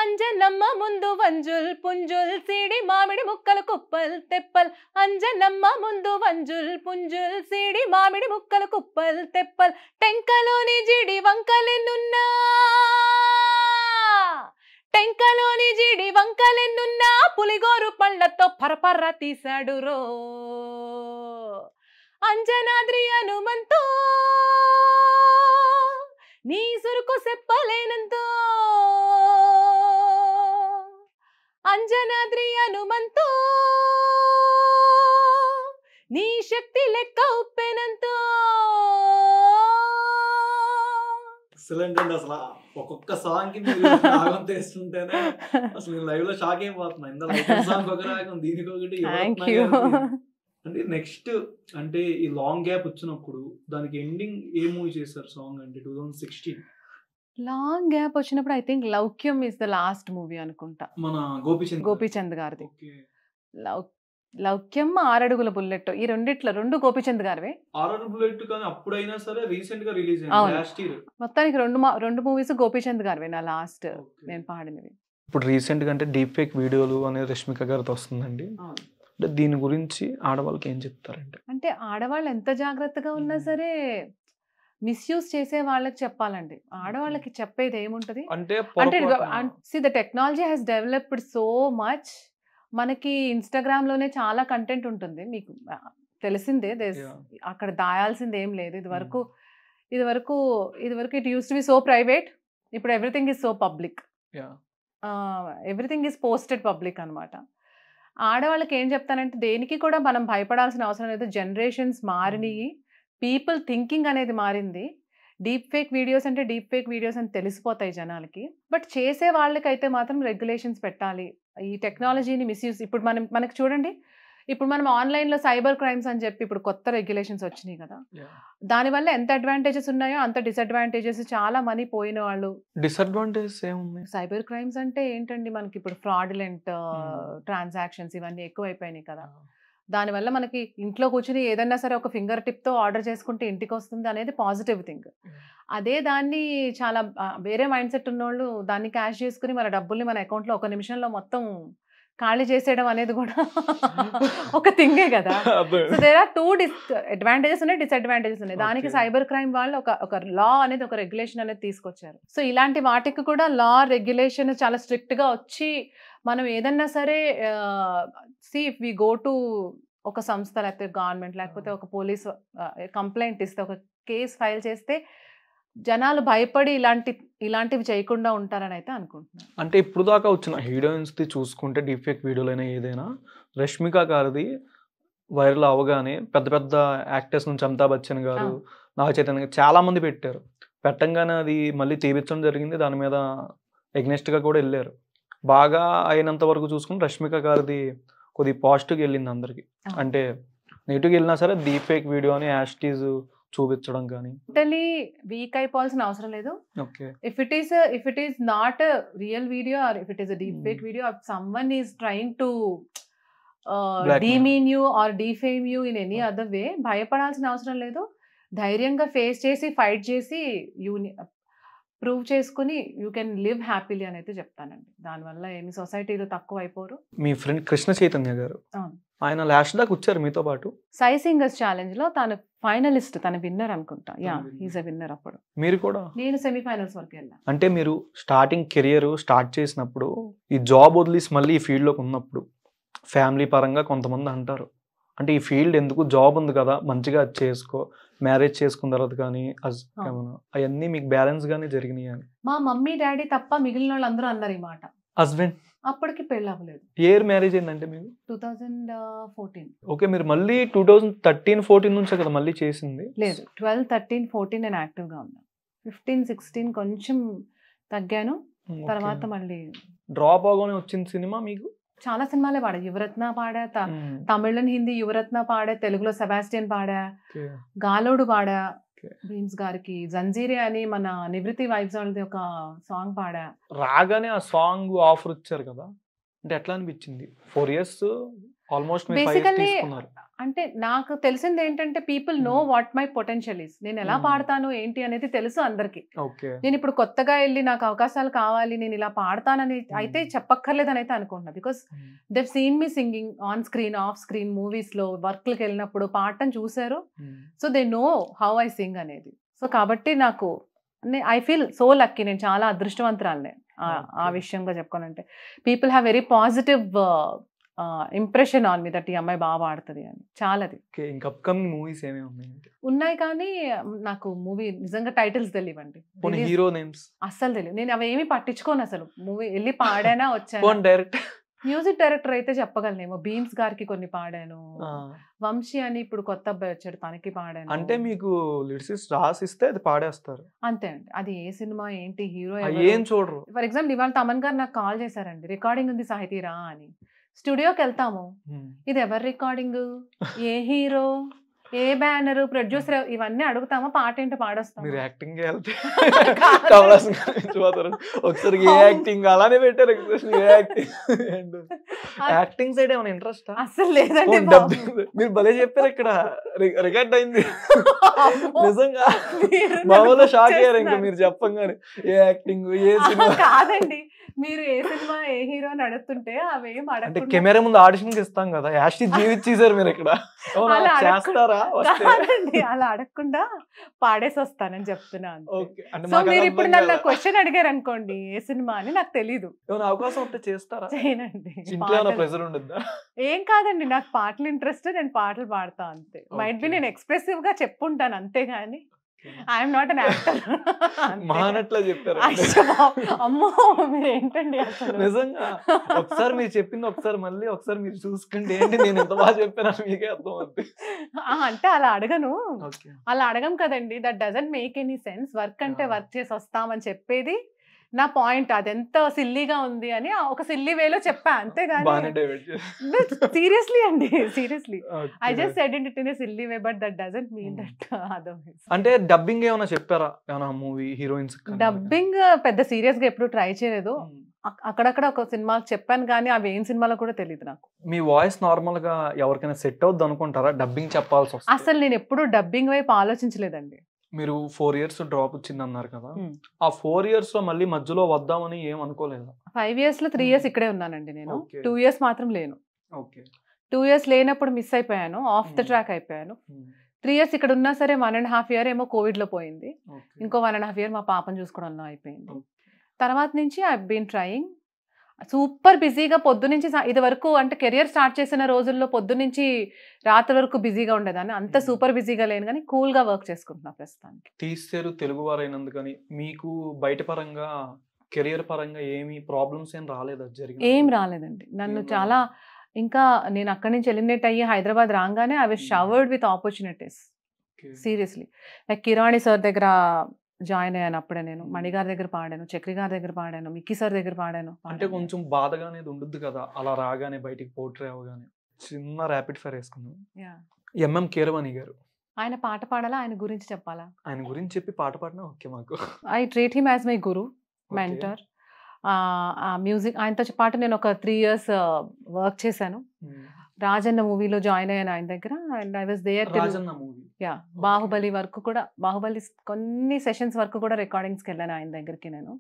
B: అంజనమ్మ ముందు వంజుల్ పుంజుల్ సిడి మామిడి ముక్కలు కుప్పల్ తెప్పల్ అంజనమ్మ ముందు వంజుల్ పుంజుల్ సిడి మామిడి ముక్కలు కుప్పల్ తెప్పల్ టెంకలోని జిడి వంకలెన్నున్నా టెంకలోని జిడి వంకలెన్నున్నా పులిగోరు పళ్ళతో పరపర్ర తీశాడు రో అంజనాద్రి హనుమంతో నీ సురుకు చెప్పలేనంతో అంజనాద్రి హనుమంతో నీ శక్తి లెక్క ఉప్పెనంతో
A: ఎక్సలెంట్ అండి అసలు ఒక్కొక్క సాంగ్ కి రాగం తెస్తుంటేనే అసలు లైవ్ లో షాక్ ఏం అయిపోతున్నా ఇంత సాంగ్ ఒక రాగం దీనికి ఒకటి అంటే నెక్స్ట్ అంటే ఈ లాంగ్ గ్యాప్ వచ్చినప్పుడు దానికి ఎండింగ్ ఏ మూవీ చేశారు సాంగ్ అంటే two thousand sixteen
B: long gap వచ్చినప్పుడు I think Loukyam is the last movie అనుకుంటా
A: మన గోపిచంద్
B: గోపిచంద్ గారిది లౌక్యం ఆరడుగుల బుల్లెట్ ఈ రెండిట్లో రెండు గోపిచంద్ గారివే
A: బుల్లెట్ కానీ అప్పుడైనా సరే రీసెంట్ గా రిలీజ్ లాస్ట్ ఇయర్
B: మొత్తానికి రెండు రెండు మూవీస్ గోపిచంద్ గారివే నా లాస్ట్ నేను పాడినవి
A: ఇప్పుడు రీసెంట్ గా అంటే డీప్ ఫేక్ వీడియోలు అనే రష్మిక గారితో వస్తుందండి దీని గురించి ఆడవాళ్ళకి ఏం చెప్తారంటే
B: అంటే ఆడవాళ్ళు ఎంత జాగ్రత్తగా ఉన్నా సరే మిస్యూజ్ చేసే వాళ్ళకి చెప్పాలండి ఆడవాళ్ళకి చెప్పేది ఏముంటది
A: అంటే అంటే
B: see the technology has developed so much మనకి ఇన్స్టాగ్రామ్ లోనే చాలా కంటెంట్ ఉంటుంది మీకు తెలిసిందే అక్కడ దాయాల్సింది ఏం లేదు ఇది hmm. వరకు ఇది వరకు ఇది వరకు it used to be so private ఇప్పుడు everything is so public everything is posted public అనమాట ఆడవాళ్ళకి ఏం చెప్తానంటే దేనికి కూడా మనం భయపడాల్సిన అవసరం లేదు జనరేషన్స్ hmm. మారినాయి పీపుల్ థింకింగ్ అనేది మారింది డీప్ ఫేక్ వీడియోస్ అంటే డీప్ ఫేక్ వీడియోస్ అని తెలిసిపోతాయి జనాలకి బట్ చేసే వాళ్ళకైతే మాత్రం రెగ్యులేషన్స్ పెట్టాలి ఈ టెక్నాలజీని మిస్యూజ్ ఇప్పుడు మనం మనకు చూడండి ఇప్పుడు మనం ఆన్లైన్లో సైబర్ క్రైమ్స్ అని చెప్పి ఇప్పుడు కొత్త రెగ్యులేషన్స్ వచ్చినాయి కదా దానివల్ల ఎంత అడ్వాంటేజెస్ ఉన్నాయో అంత డిసడ్వాంటేజెస్ చాలా మనీ పోయిన వాళ్ళు
A: డిసడ్వాంటేజెస్ ఏమున్నాయి
B: సైబర్ క్రైమ్స్ అంటే ఏంటండి మనకి ఇప్పుడు ఫ్రాడ్లెంట్ hmm. ట్రాన్సాక్షన్స్ ఇవన్నీ ఎక్కువైపోయినాయి కదా దానివల్ల మనకి ఇంట్లో కూర్చుని ఏదన్నా సరే ఒక ఫింగర్ టిప్తో ఆర్డర్ చేసుకుంటే ఇంటికి వస్తుంది అనేది పాజిటివ్ థింగ్ అదే దాన్ని చాలా వేరే మైండ్ సెట్ ఉన్నోళ్ళు దాన్ని క్యాష్ చేసుకుని మన డబ్బుల్ని మన అకౌంట్లో ఒక నిమిషంలో మొత్తం ఖాళీ చేసేయడం అనేది కూడా (laughs) ఒక థింగే కదా so there are two disadvantages ఉన్నాయి డిసడ్వాంటేజెస్ ఉన్నాయి దానికి సైబర్ క్రైమ్ వాళ్ళు ఒక ఒక లా అనేది ఒక రెగ్యులేషన్ అనేది తీసుకొచ్చారు సో ఇలాంటి వాటికి కూడా లా రెగ్యులేషన్ చాలా స్ట్రిక్ట్గా వచ్చి మనం ఏదన్నా సరే see if we go to ఒక సంస్థ లేకపోతే గవర్నమెంట్ లేకపోతే ఒక పోలీస్ కంప్లైంట్ ఇస్తే ఒక కేసు ఫైల్ చేస్తే జనాలు భయపడి ఇలాంటి ఇలాంటివి చేయకుండా ఉంటారని అయితే అనుకుంటున్నాను
A: అంటే ఇప్పుడు దాకా వచ్చిన హీరోయిన్స్ది చూసుకుంటే డిఫెక్ట్ వీడియోలైనా ఏదైనా రష్మిక గారిది వైరల్ అవగానే పెద్ద పెద్ద యాక్టర్స్ నుంచి అమితాబ్ బచ్చన్ గారు నాగ చైతన్య చాలా మంది పెట్టారు పెట్టంగానే అది మళ్ళీ తీపించడం జరిగింది దాని మీద ఎగ్నెస్ట్గా కూడా వెళ్ళారు బాగా అయినంత వరకు చూసుకుని రష్మిక గారిది కొద్దిగా పాజిటివ్గా వెళ్ళింది అందరికి అంటే నెగిటివ్గా వెళ్ళినా సరే డీఫేక్ వీడియో అని యాస్టీజ్ చూపించడం కానీ
B: టోటలీ వీక్ అయిపోవాల్సిన అవసరం లేదు okay if it is if it is not real video or if it is deep fake video or someone is trying to demean you or defame you in any other way భయపడాల్సిన అవసరం లేదు ధైర్యంగా ఫేస్ చేసి ఫైట్ చేసి యూ ప్రూవ్ చేసుకుని యూ కెన్ లివ్ హ్యాపీలీ అని అయితే చెప్తానండి దానివల్ల ఏమి సొసైటీలో తక్కువ అయిపోరు
A: మీ ఫ్రెండ్ కృష్ణ చైతన్య గారు అవును ఆయన లాస్ట్ దాకా వచ్చారు మీతో పాటు
B: సై సింగర్స్ ఛాలెంజ్ లో తను ఫైనలిస్ట్ తన విన్నర్ అనుకుంటా యా ఈజ్ అ విన్నర్ అప్పుడు మీరు కూడా నేను సెమీఫైనల్స్ వరకు వెళ్ళా
A: అంటే మీరు స్టార్టింగ్ కెరియర్ స్టార్ట్ చేసినప్పుడు ఈ జాబ్ వదిలేసి మళ్ళీ ఈ ఫీల్డ్ లోకి ఉన్నప్పుడు ఫ్యామిలీ పరంగా కొంతమంది అంటారు అంటే ఈ ఫీల్డ్ ఎందుకు జాబ్ ఉంది కదా మంచిగా అది చేసుకో మ్యారేజ్ చేసుకున్న తర్వాత కానీ అవన్నీ మీకు బ్యాలెన్స్ గానే జరిగినాయి అని
B: మా మమ్మీ డాడీ తప్ప మిగిలిన వాళ్ళు అందరూ అన్నారు ఈ మాట హస్బెండ్ అప్పటికి పెళ్ళి అవ్వలేదు
A: ఇయర్ మ్యారేజ్ ఏంటంటే మీకు
B: టూ థౌజండ్ ఫోర్టీన్
A: ఓకే మీరు మళ్ళీ టూ థౌజండ్ థర్టీన్ ఫోర్టీన్ నుంచి కదా మళ్ళీ చేసింది
B: లేదు ట్వెల్వ్ థర్టీన్ ఫోర్టీన్ నేను యాక్టివ్గా ఉన్నా ఫిఫ్టీన్ సిక్స్టీన్ కొంచెం తగ్గాను తర్వాత మళ్ళీ
A: డ్రాప్ అవగానే వచ్చింది సినిమా
B: మీకు చాలా సినిమాలే పాడా యువరత్న పాడా తమిళన్ హిందీ యువరత్న పాడా తెలుగులో సెబాస్టియన్ పాడా గాలోడు పాడా భీమ్స్ గారికి జంజీరే అని మన నివృత్తి వైబ్జాల్ది ఒక సాంగ్ పాడా
A: రాగానే ఆ సాంగ్ ఆఫర్ ఇచ్చారు కదా అంటే ఎట్లా అనిపించింది ఫోర్ ఇయర్స్ ఆల్మోస్ట్ బేసికల్లీ
B: అంటే నాకు తెలిసింది ఏంటంటే people know what my potential is నేను ఎలా పాడతాను ఏంటి అనేది తెలుసు అందరికి నేను ఇప్పుడు కొత్తగా వెళ్ళి నాకు అవకాశాలు కావాలి నేను ఇలా పాడతానని అయితే చెప్పక్కర్లేదని అయితే అనుకుంటున్నా because they seen me singing on screen off screen movies లో వర్క్లకు వెళ్ళినప్పుడు పాడటం చూసారు so they know how I sing అనేది సో కాబట్టి నాకు ఐ ఫీల్ సో లక్కీ నేను చాలా అదృష్టవంతురాలు నేను ఆ విషయంగా చెప్పుకోనంటే people have very positive impression on me that ఈ అమ్మాయి బాగా ఆడుతుంది అని చాలా అది
A: మూవీస్ ఏమేమి
B: ఉన్నాయి కానీ నాకు మూవీ నిజంగా టైటిల్స్ తెలియవండి హీరో నేమ్స్ అస్సలు తెలియదు నేను అవి ఏమి పట్టించుకోను అసలు మూవీ వెళ్ళి పాడానా వచ్చాను డైరెక్ట్ మ్యూజిక్ డైరెక్టర్ అయితే చెప్పగలనేమో భీమ్స్ గారికి కొన్ని పాడాను వంశీ అని ఇప్పుడు కొత్త అబ్బాయి వచ్చాడు తనకి పాడాను అంటే
A: మీకు రాసిస్తే అది పాడేస్తారు
B: అంతే అండి అది ఏ సినిమా ఏంటి హీరో ఏం చూడరు ఫర్ ఎగ్జాంపుల్ ఇవాళ తమన్ గారు నాకు కాల్ చేశారండి రికార్డింగ్ ఉంది సాహితీరా అని స్టూడియోకి వెళ్తాము ఇది ఎవరి రికార్డింగ్ ఏ హీరో ఏ బ్యానర్ ప్రొడ్యూసర్ ఇవన్నీ అడుగుతామా పాట ఏంటో పాడొస్తాం మీరు
A: యాక్టింగ్ చూస్తారు ఒకసారి ఏ యాక్టింగ్ అలానే పెట్టారు యాక్టింగ్ సైడ్ ఏమైనా ఇంట్రెస్ట్ అసలు లేదండి మీరు భలే చెప్పారు ఇక్కడ రికార్డ్ అయింది
B: నిజంగా మామూలు షాక్ అయ్యారు ఇంకా
A: మీరు చెప్పంగానే ఏ యాక్టింగ్ ఏ సినిమా
B: కాదండి మీరు ఏ సినిమా ఏ హీరో అని అడుగుతుంటే అవేం అంటే కెమెరా
A: ముందు ఆడిషన్ కి ఇస్తాం కదా యాష్ (laughs) జీవిత చేశారు మీరు ఇక్కడ
B: చేస్తారా (laughs) అలా అడగకుండా పాడేసి వస్తానని చెప్తున్నాను సో మీరు ఇప్పుడు నన్ను క్వశ్చన్ అడిగారు అనుకోండి ఏ సినిమా అని నాకు తెలీదు అవకాశం ఉంటే చేస్తారా చేయనండి ఏం కాదండి నాకు పాటలు ఇంట్రెస్ట్ నేను పాటలు పాడతా అంతే మైట్ బి నేను ఎక్స్ప్రెసివ్ గా చెప్పుంటాను అంతేగాని ఐఎమ్ నాట్ అన్ యాక్టర్
A: మానట్లా చెప్పారు
B: అమ్మో మీరు ఏంటండి
A: నిజంగా ఒకసారి మీరు చెప్పింది ఒకసారి మళ్ళీ ఒకసారి మీరు చూసుకుంటే ఏంటి నేను ఎంత బాగా చెప్పాను మీకే అర్థం అవుతుంది
B: అంటే అలా అడగను అలా అడగం కదండి that doesn't make any sense work అంటే వర్క్ చేసి వస్తామని చెప్పేది నా పాయింట్ అది ఎంత సిల్లీగా ఉంది అని ఒక సిల్లీ వేలో చెప్పా అంతేగాని సీరియస్లీ అండి seriously I just said it in silly way but that doesn't mean that otherwise
A: అంటే డబ్బింగ్ ఏమైనా చెప్పారా మూవీ హీరోయిన్స్
B: డబ్బింగ్ పెద్ద సీరియస్ గా ఎప్పుడు ట్రై చేయలేదు hmm. అక్కడక్కడ ఒక సినిమా చెప్పాను కానీ అవి ఏం సినిమాలో కూడా తెలియదు నాకు
A: మీ వాయిస్ నార్మల్ గా ఎవరికైనా సెట్ అవుద్ది అనుకుంటారా డబ్బింగ్ చెప్పాల్సి అసలు
B: నేను ఎప్పుడు డబ్బింగ్ వైపు ఆలోచించలేదండి
A: మీరు ఫోర్ ఇయర్స్ డ్రాప్ వచ్చింది అన్నారు కదా ఆ ఫోర్ ఇయర్స్ లో మళ్ళీ మధ్యలో వద్దామని ఏం అనుకోలేదు
B: ఫైవ్ ఇయర్స్ లో త్రీ ఇయర్స్ ఇక్కడే ఉన్నానండి నేను టూ ఇయర్స్ మాత్రం లేను టూ ఇయర్స్ లేనప్పుడు మిస్ అయిపోయాను ఆఫ్ ద ట్రాక్ అయిపోయాను త్రీ ఇయర్స్ ఇక్కడ ఉన్నా సరే వన్ అండ్ హాఫ్ ఇయర్ ఏమో కోవిడ్ లో పోయింది ఇంకో వన్ అండ్ హాఫ్ ఇయర్ మా పాపను చూసుకోవడంలో అయిపోయింది తర్వాత నుంచి ఐ బీన్ ట్రయింగ్ సూపర్ బిజీగా పొద్దునుంచి ఇది వరకు అంటే కెరియర్ స్టార్ట్ చేసిన రోజుల్లో పొద్దునుంచి రాత్రి వరకు బిజీగా ఉండేదాన్ని అంత సూపర్ బిజీగా లేను కానీ కూల్గా వర్క్ చేసుకుంటున్నా ప్రస్తుతానికి
A: తీశారు తెలుగు కానీ మీకు బయట పరంగా కెరియర్ పరంగా ఏమి ప్రాబ్లమ్స్ ఏం
B: రాలేదు జరిగింది ఏం రాలేదండి నన్ను చాలా ఇంకా నేను అక్కడి నుంచి ఎలిమినేట్ అయ్యి హైదరాబాద్ రాగానే I was showered with opportunities seriously like Keeravani sir దగ్గర జాయిన్ అయ్యాను అప్పుడే నేను మణిగారి దగ్గర పాడాను చక్రి గారి దగ్గర పాడాను మిక్కి సార్ దగ్గర పాడాను అంటే
A: కొంచెం బాధగా అనేది ఉండదు కదా అలా రాగానే బయటికి పోట్రీ అవగానే చిన్న ర్యాపిడ్ ఫైర్ వేసుకున్నాం ఎంఎం కీరవాణి గారు
B: ఆయన పాట పాడాలా ఆయన గురించి చెప్పాలా
A: ఆయన గురించి చెప్పి పాట పాడినా ఓకే మాకు
B: I treat him as my guru mentor music ఆయనతో పాటు నేను ఒక త్రీ ఇయర్స్ వర్క్ చేశాను రాజన్న మూవీలో జాయిన్ అయ్యాను ఆయన దగ్గర and I was there yeah Baahubali వరకు కూడా బాహుబలి కొన్ని సెషన్స్ వరకు కూడా రికార్డింగ్స్కి వెళ్ళాను ఆయన దగ్గరికి నేను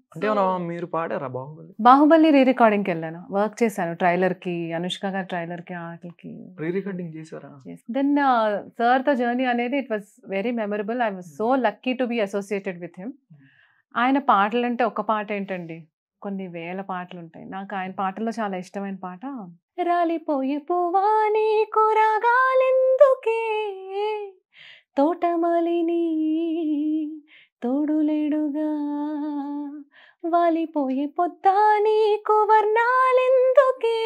B: మీరు పాడారా బాహుబలి బాహుబలి రీ రికార్డింగ్ వెళ్ళాను వర్క్ చేశాను ట్రైలర్ కి అనుష్క గారి ట్రైలర్ కి ఆటలకి
A: రీ రికార్డింగ్ చేశారా
B: దెన్ సార్ ద జర్నీ అనేది it was very memorable I was so hmm. Lucky to be associated with him hmm. ఆయన పాటలు అంటే ఒక పాట ఏంటండి కొన్ని వేల పాటలు ఉంటాయి నాకు ఆయన hmm. పాటల్లో చాలా ఇష్టమైన పాట రాలిపోయి పువ్వాని కొరగాలెందుకే తోటమాలిని తోడులేడుగా వాలిపోయే పొద్దాని కువర్ణాలెందుకే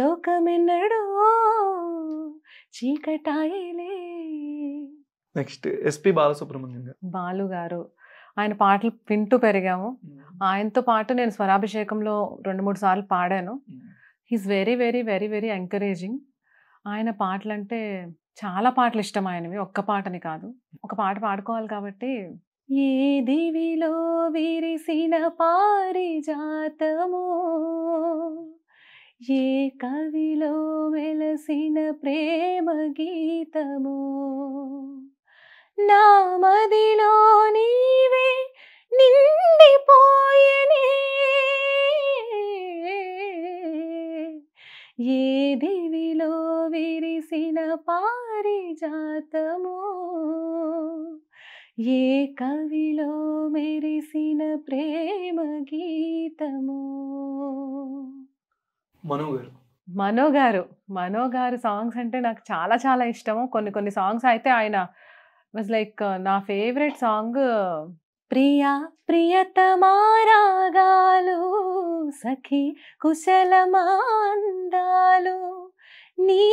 B: లోకమెన్నడో చీకటాయిలే
A: నెక్స్ట్ ఎస్పి బాలసుబ్రహ్మణ్యం గారు
B: బాలు గారు ఆయన పాటలు వింటూ పెరిగాము ఆయనతో పాటు నేను స్వరాభిషేకంలో రెండు మూడు సార్లు పాడాను he's very very very very encouraging ఆయన పాటలంటే చాలా పాటలు ఇష్టమైనవి ఒక్క పాటని కాదు ఒక పాట పాడుకోవాలి కాబట్టి ఏ దేవిలో విరిసిన పారిజాతము ఏ కవిలో వెలసిన ప్రేమ గీతము నా మదిలో నీవే నిండిపోయనే ఏ దేవిలో విరిసిన పారిజాతము ఏ కవిలో మెరిసిన ప్రేమ గీతము మనోగారు మనోగారు మనోగారు సాంగ్స్ అంటే నాకు చాలా చాలా ఇష్టము కొన్ని కొన్ని సాంగ్స్ అయితే ఆయన వాజ్ లైక్ నా ఫేవరెట్ సాంగ్ ప్రియా ప్రియతమారాగాలు సఖి కుశలమాందాలు నీ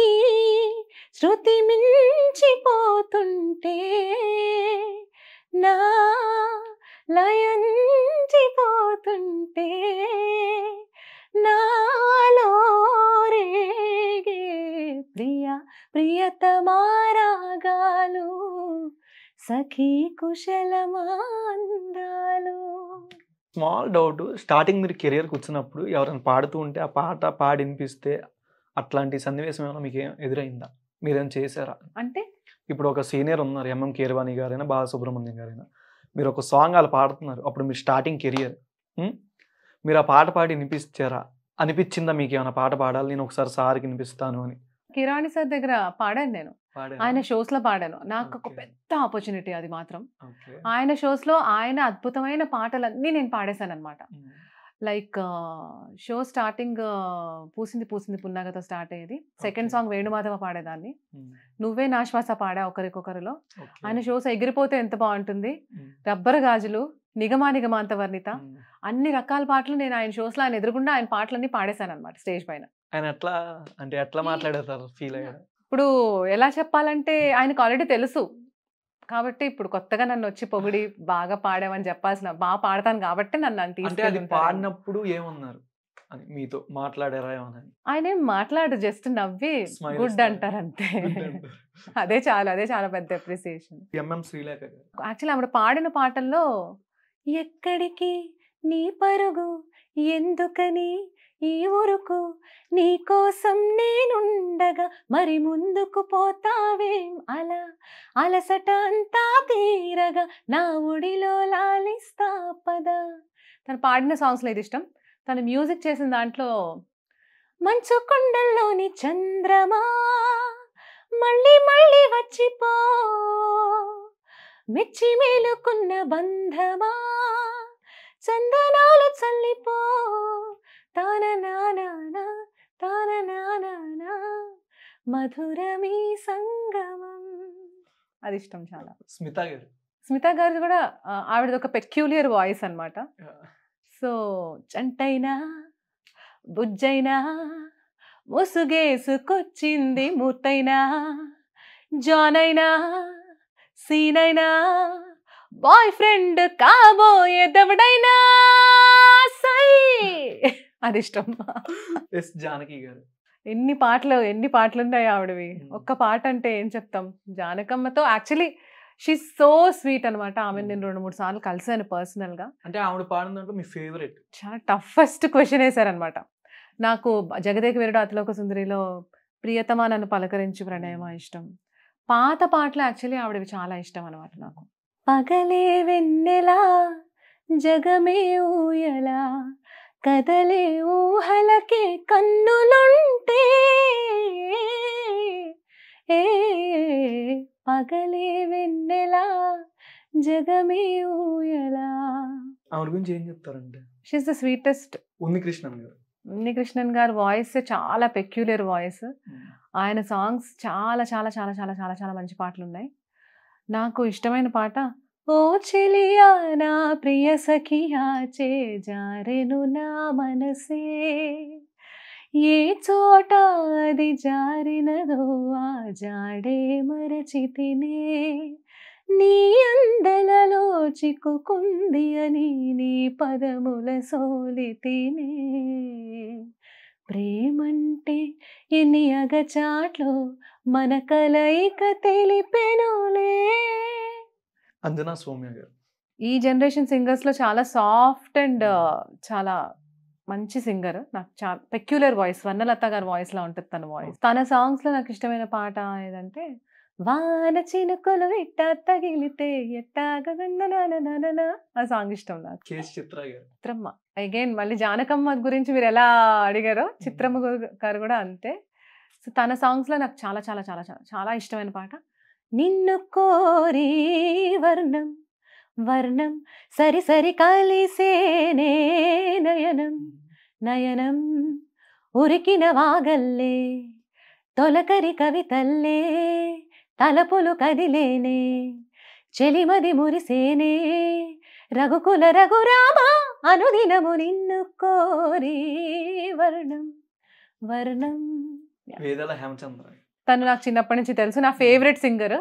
B: శృతి మించిపోతుంటే నా లయంచిపోతుంటే ప్రియ ప్రియతమారాగాలు సఖీ కుశలమాందాలు
A: స్మాల్ డౌట్ స్టార్టింగ్ మీరు కెరియర్ వచ్చినప్పుడు ఎవరైనా పాడుతూ ఉంటే ఆ పాట పాడి వినిపిస్తే అట్లాంటి సన్నివేశం ఏమైనా మీకు ఎదురైందా మీరేం చేశారా అంటే ఇప్పుడు ఒక సీనియర్ ఉన్నారు ఎంఎం కేర్వాణి గారైనా బాలసుబ్రహ్మణ్యం గారైనా మీరు ఒక సాంగ్ అలా పాడుతున్నారు అప్పుడు మీరు స్టార్టింగ్ కెరియర్ మీరు ఆ పాట పాడి వినిపించారా అనిపించిందా మీకు ఏమైనా పాట పాడాలి నేను ఒకసారి సార్కి వినిపిస్తాను అని
B: కిరాణి సార్ దగ్గర పాడాను నేను ఆయన షోస్ లో పాడాను నాకు ఒక పెద్ద ఆపర్చునిటీ అది మాత్రం ఆయన షోస్ లో ఆయన అద్భుతమైన పాటలన్నీ నేను పాడేశాను అనమాట లైక్ షో స్టార్టింగ్ పూసింది పూసింది పున్నాగతో స్టార్ట్ అయ్యేది సెకండ్ సాంగ్ వేణుమాధవ పాడేదాన్ని నువ్వే నా శ్వాస పాడా ఒకరికొకరిలో ఆయన షోస్ ఎగిరిపోతే ఎంత బాగుంటుంది రబ్బర్ గాజులు నిగమా నిగమాంత వర్ణిత అన్ని రకాల పాటలు నేను ఆయన షోస్లో ఆయన ఎదురుగుండా ఆయన పాటలన్నీ పాడేశాను అనమాట స్టేజ్ పైన
A: ఆయన ఎట్లా అంటే ఎట్లా మాట్లాడతారు ఫీల్ అయ్యాడు
B: ఇప్పుడు ఎలా చెప్పాలంటే ఆయనకు ఆల్రెడీ తెలుసు కాబట్టి ఇప్పుడు కొత్తగా నన్ను వచ్చి పొగిడి బాగా పాడామని చెప్పాల్సిన బాగా పాడతాను కాబట్టి నన్ను అంత అంటే అది
A: పాడినప్పుడు ఏమన్నారు అని మీతో మాట్లాడారా ఏమన్నా
B: ఆయన ఏం మాట్లాడు జస్ట్ నవ్వి గుడ్ అంటారు అంతే అదే చాలు అదే చాలా పెద్ద అప్రిసియేషన్
A: ఎంఎం శ్రీలేఖ
B: యాక్చువల్లీ ఆవిడ పాడిన పాటల్లో ఎక్కడికి నీ పరుగు ఎందుకని ఈ ఊరుకు నీకోసం నేనుండగా మరి ముందుకు పోతావేం అలా అలసట అంతా తీరగా నా ఒడిలో లాలిస్తా పద తను పాడిన సాంగ్స్లో ఇది ఇష్టం తను మ్యూజిక్ చేసిన దాంట్లో మంచు కొండల్లోని చంద్రమా మళ్ళీ మళ్ళీ వచ్చిపో మెచ్చి మేలుకున్న బంధమా చందనాలు చల్లిపో తాననా తాననా మధురమీ సంగమం అది ఇష్టం చాలా స్మిత గారు స్మిత గారు కూడా ఆవిడది ఒక పెక్యులియర్ వాయిస్ అనమాట సో చంటైనా బుజ్జైనా ముసుగేసుకొచ్చింది మూర్తైనా జానైనా సీనైనా బాయ్ ఫ్రెండ్ కాబోయే దవడైనా సై అది ఇష్టం
A: ఎస్ జానకి గారు
B: ఎన్ని పాటలు ఎన్ని పాటలు ఉన్నాయి ఆవిడవి ఒక్క పాట అంటే ఏం చెప్తాం జానకమ్మతో యాక్చువల్లీ షీ సో స్వీట్ అనమాట ఆమె నేను రెండు మూడు సార్లు కలిసాను పర్సనల్ గా
A: అంటే ఆవిడ పాడిన మీ ఫేవరెట్ చాలా టఫెస్ట్
B: క్వశ్చన్ వేశారనమాట నాకు జగదేక వీరుడు అతలోక సుందరిలో ప్రియతమా నన్ను పలకరించి ప్రణయమా ఇష్టం పాత పాటలు యాక్చువల్లీ ఆవిడవి చాలా ఇష్టం అనమాట నాకు పగలే వెన్నెలా జగమే ఊయలా కదలే ఊహలకే కన్నులుంటే ఏ పగలే వెన్నెలా జగమే ఊయలా
A: ఆవిడ గురించి ఏం చెప్తారంటే
B: షీస్ ద స్వీటెస్ట్ ఉన్నికృష్ణన్ గారు ఉన్నికృష్ణన్ గారు వాయిస్ చాలా పెక్యులర్ వాయిస్ ఆయన సాంగ్స్ చాలా చాలా చాలా చాలా చాలా చాలా మంచి పాటలు ఉన్నాయి నాకు ఇష్టమైన పాట ఓ చెలియా నా ప్రియ సఖియా చే జారెను నా మనసే ఏ చోట అది జారినదో ఆ జాడే మరచితినే నీ అందలలో చిక్కుకుంది అని నీ పదముల సోలి తినే ప్రేమంటే ఎన్ని అగచాట్లు మన కలయిక తెలిపెనులే
A: అంజనా సౌమ్య
B: గారు ఈ జనరేషన్ సింగర్స్ లో చాలా సాఫ్ట్ అండ్ చాలా మంచి సింగర్ నాకు చాలా పెక్యులర్ వాయిస్ వర్ణలత గారి వాయిస్ లో ఉంటుంది తన వాయిస్ తన సాంగ్స్ లో నాకు ఇష్టమైన పాట ఏదంటే వాన చినుకులు ఇట్టా తగిలితే ఎట్టాగందనా ఆ సాంగ్ ఇష్టం నాకు
A: చిత్రమ్మ
B: అగైన్ మళ్ళీ జానకమ్మ గురించి మీరు ఎలా అడిగారో చిత్రమ్మ గారు కూడా అంతే సో తన సాంగ్స్ లో నాకు చాలా చాలా చాలా చాలా చాలా ఇష్టమైన పాట నిన్ను కోరే వర్ణం వర్ణం సరి సరి కలిసేనే నయనం నయనం ఉరికిన వాగల్లే తొలకరి కవితల్లే తలపులు కదిలేనే చెలిమది మురిసేనే రఘుకుల రఘురామ అనుదినము నిన్ను కోరి వర్ణం వర్ణం
A: వేదల హేమచంద్ర
B: తను నాకు చిన్నప్పటి నుంచి తెలుసు నా ఫేవరెట్ సింగర్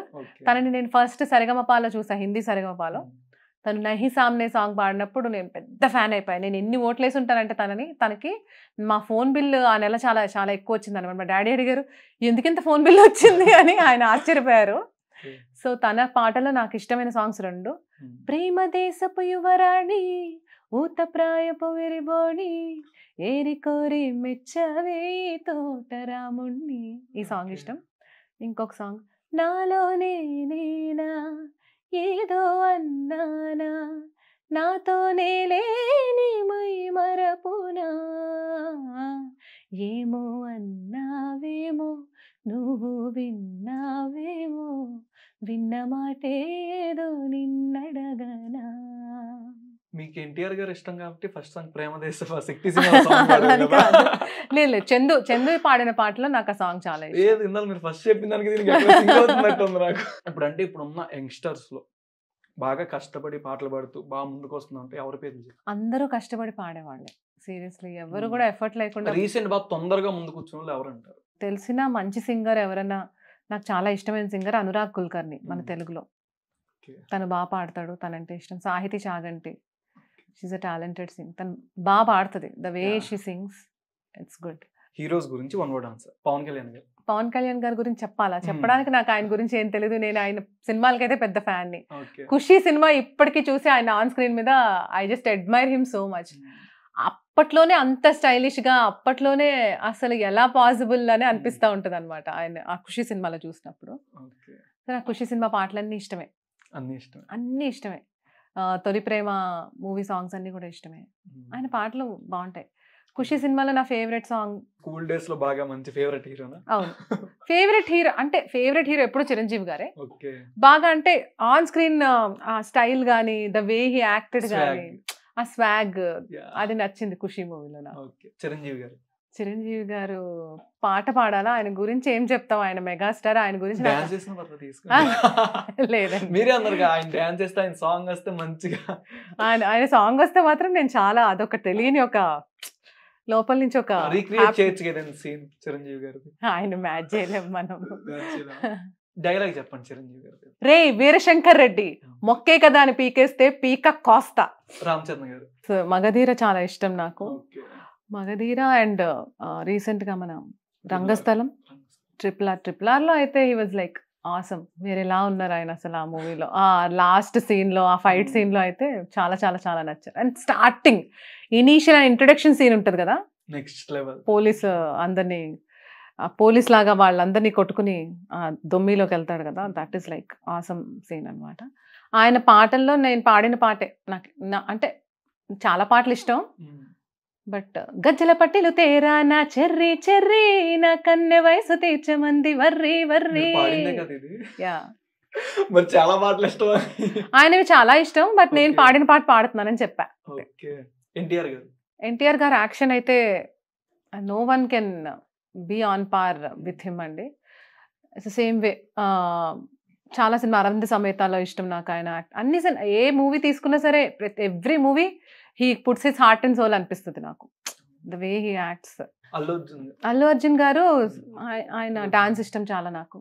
B: తనని నేను ఫస్ట్ సరిగమపాలో చూసా హిందీ సరిగమపాలో తను నహి సామ్నే సాంగ్ పాడినప్పుడు నేను పెద్ద ఫ్యాన్ అయిపోయాను నేను ఎన్ని ఓట్లు వేసి ఉంటానంటే తనని తనకి మా ఫోన్ బిల్లు ఆ నెల చాలా చాలా ఎక్కువ వచ్చింది అనమాట మా డాడీ అడిగారు ఎందుకింత ఫోన్ బిల్లు వచ్చింది (laughs) అని ఆయన ఆశ్చర్యపోయారు సో తన పాటలో నాకు ఇష్టమైన సాంగ్స్ రెండు ప్రేమ దేశపు యువరాణి ఊతప్రాయపు విరిబోడి ఏరి కోరి మెచ్చవే తోటరాముణ్ణి ఈ సాంగ్ ఇష్టం ఇంకొక సాంగ్ నాలో నేనేనా ఏదో అన్నానా నాతోనే లేని మై మరపునా ఏమో అన్నావేమో నువ్వు విన్నావేమో విన్న మాటేదో నిన్నడగనా
A: మీకు ఎన్టీఆర్ గారు ఇష్టం కాబట్టి ఫస్ట్ సాంగ్ ప్రేమ దేశ శక్తి (laughs)
B: లేదు చందు చందు పాడిన పాటలో నాకు ఆ సాంగ్ చాలా
A: ఏది ఇందాక మీరు ఫస్ట్ చెప్పిన దానికి నాకు (laughs) ఇప్పుడు అంటే ఇప్పుడు ఉన్న యంగ్స్టర్స్ లో బాగా కష్టపడి పాటలు పాడుతూ బాగా ముందుకు వస్తుందంటే ఎవరి పేరు
B: అందరూ కష్టపడి పాడేవాళ్ళే సీరియస్లీ ఎవరు hmm. కూడా ఎఫర్ట్ లేకుండా రీసెంట్
A: బాగా తొందరగా ముందు వచ్చిన వాళ్ళు ఎవరు అంటారు
B: తెలిసిన మంచి సింగర్ ఎవరైనా నాకు చాలా ఇష్టమైన సింగర్ అనురాగ్ కుల్కర్ని మన hmm. తెలుగులో తను బాగా పాడతాడు తనంటే ఇష్టం Sahithi Chaganti she's a talented sing తను బాగా పాడుతుంది the way she sings
A: it's good heroes గురించి one word answer Pawan Kalyan garu
B: Pawan Kalyan గారి గురించి చెప్పాలా hmm. చెప్పడానికి నాకు ఆయన గురించి ఏం తెలియదు నేను ఆయన అయితే పెద్ద ఫ్యాన్ ని ఖుషి సినిమా ఇప్పటికీ చూసి ఆయన ఆన్ స్క్రీన్ మీద I just admire him so much అప్పట్లోనే అంత స్టైలిష్ గా అప్పట్లోనే అసలు ఎలా పాసిబుల్ అని అనిపిస్తూ hmm. ఉంటుంది అనమాట ఆయన ఆ ఖుషి సినిమాలో చూసినప్పుడు ఆ ఖుషి సినిమా పాటలన్నీ ఇష్టమే అన్ని ఇష్టమే అన్ని ఇష్టమే తొలి ప్రేమ మూవీ సాంగ్స్ అన్ని కూడా ఇష్టమే ఆయన పాటలు బాగుంటాయి ఖుషి సినిమాలో నా ఫేవరెట్ సాంగ్
A: స్కూల్ డేస్ లో బాగా మంచి ఫేవరెట్ హీరో
B: అవును ఫేవరెట్ హీరో అంటే ఫేవరెట్ హీరో ఎప్పుడు చిరంజీవి గారే బాగా అంటే ఆన్ స్క్రీన్ ఆ స్టైల్ గానీ ద వే హీ యాక్టెడ్ గానీ ఆ స్వాగ్ అది నచ్చింది ఖుషి మూవీలో నాకు చిరంజీవి గారు చిరంజీవి గారు పాట పాడాలా ఆయన గురించి ఏం చెప్తాం ఆయన మెగాస్టార్ ఆయన గురించి
A: ఆయన చేస్తే ఆయన సాంగ్ వస్తే
B: మంచిగా ఆయన ఆయన సాంగ్ వస్తే మాత్రం నేను చాలా అదొక తెలియని ఒక లోపల నుంచి ఒక రీక్రియేట్
A: చేయొచ్చు సీన్ చిరంజీవి గారు
B: ఆయన మ్యాచ్ చేయలేం మనం
A: డైలాగ్ చెప్పండి చిరంజీవి గారు
B: రే వీరశంకర్ రెడ్డి మొక్కే కదా అని పీకేస్తే పీక కోస్తా రామచంద్ర గారు మగధీర చాలా ఇష్టం నాకు మగధీర అండ్ రీసెంట్గా మన రంగస్థలం ట్రిపుల్ ఆర్ ట్రిపుల్ ఆర్లో అయితే హీ వాజ్ లైక్ ఆసమ్ మీరు ఎలా ఉన్నారు ఆయన అసలు ఆ మూవీలో ఆ లాస్ట్ సీన్లో ఆ ఫైట్ సీన్లో hmm. అయితే చాలా చాలా చాలా నచ్చారు and starting initial introduction scene ఉంటుంది కదా
A: నెక్స్ట్ లెవెల్
B: పోలీస్ అందరినీ పోలీస్ లాగా వాళ్ళందరినీ కొట్టుకుని దొమ్మిలోకి వెళ్తాడు కదా that is like awesome scene అనమాట ఆయన పాటల్లో నేను పాడిన పాటే నాకు అంటే చాలా పాటలు ఇష్టం hmm. బట్ గజ్జల పట్టిలు తేరా నా చెర్రి చెర్రి నా కన్నె వయసు తీర్చమంది వర్రి వర్రి యా
A: మరి చాలా పాటలు ఇష్టం
B: ఆయనవి చాలా ఇష్టం బట్ నేను పాడిన పాట పాడుతున్నానని చెప్పా ఎన్టీఆర్ గారు ఎన్టీఆర్ గారు యాక్షన్ అయితే no one can be on par with him అండి సేమ్ వే చాలా సినిమా అరవింద సమేతాల్లో ఇష్టం నాకు ఆయన అన్ని సినిమా ఏ మూవీ తీసుకున్నా సరే every movie he puts his heart and soul అనిపిస్తుంది నాకు the way he acts Allu Arjun garu hmm. ఆయన డాన్స్ hmm. ఇష్టం చాలా నాకు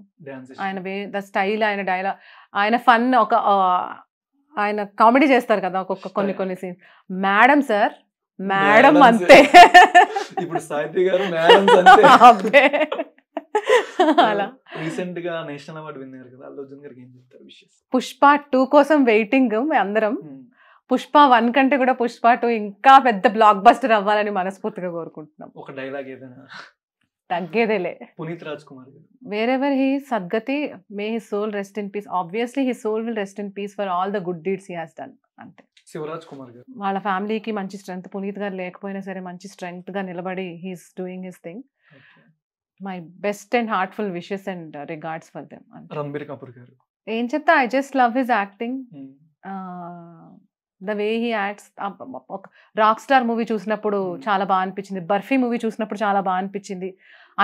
B: ఆయన వే ద స్టైల్ ఆయన డైలాగ్ ఆయన ఫన్ ఒక ఆయన కామెడీ చేస్తారు కదా ఒక్కొక్క కొన్ని కొన్ని సీన్స్ మేడం సార్ మేడం అంతే
A: ఇప్పుడు గారు
B: (laughs) అలా
A: రీసెంట్ గా నేషనల్ అవార్డు విన్నారు కదా అల్లు అర్జున్ గారికి ఏం చెప్తారు
B: పుష్ప టూ కోసం వెయిటింగ్ అందరం hmm. పుష్ప వన్ కంటే కూడా పుష్ప టూ ఇంకా పెద్ద బ్లాక్ బస్టర్ అవ్వాలని మనస్ఫూర్తిగా కోరుకుంటున్నాం
A: ఒక డైలాగ్ ఏదైనా
B: తగ్గేదేలే
A: Puneeth Raj Kumar
B: wherever he సద్గతి may his soul rest in peace obviously his soul will rest in peace for all the good deeds he has done అంతే
A: శివరాజ్ కుమార్ గారు
B: వాళ్ళ ఫ్యామిలీకి మంచి స్ట్రెంగ్త్ పునీత్ గారు లేకపోయినా సరే మంచి స్ట్రెంగ్త్ గా నిలబడి he's doing his thing my best and heartful wishes and regards for them
A: Ranbir Kapoor garu
B: ఏం చెప్తా I just love his acting the way he acts Rockstar movie చూసినప్పుడు చాలా బాగా అనిపించింది బర్ఫీ మూవీ చూసినప్పుడు చాలా బాగా అనిపించింది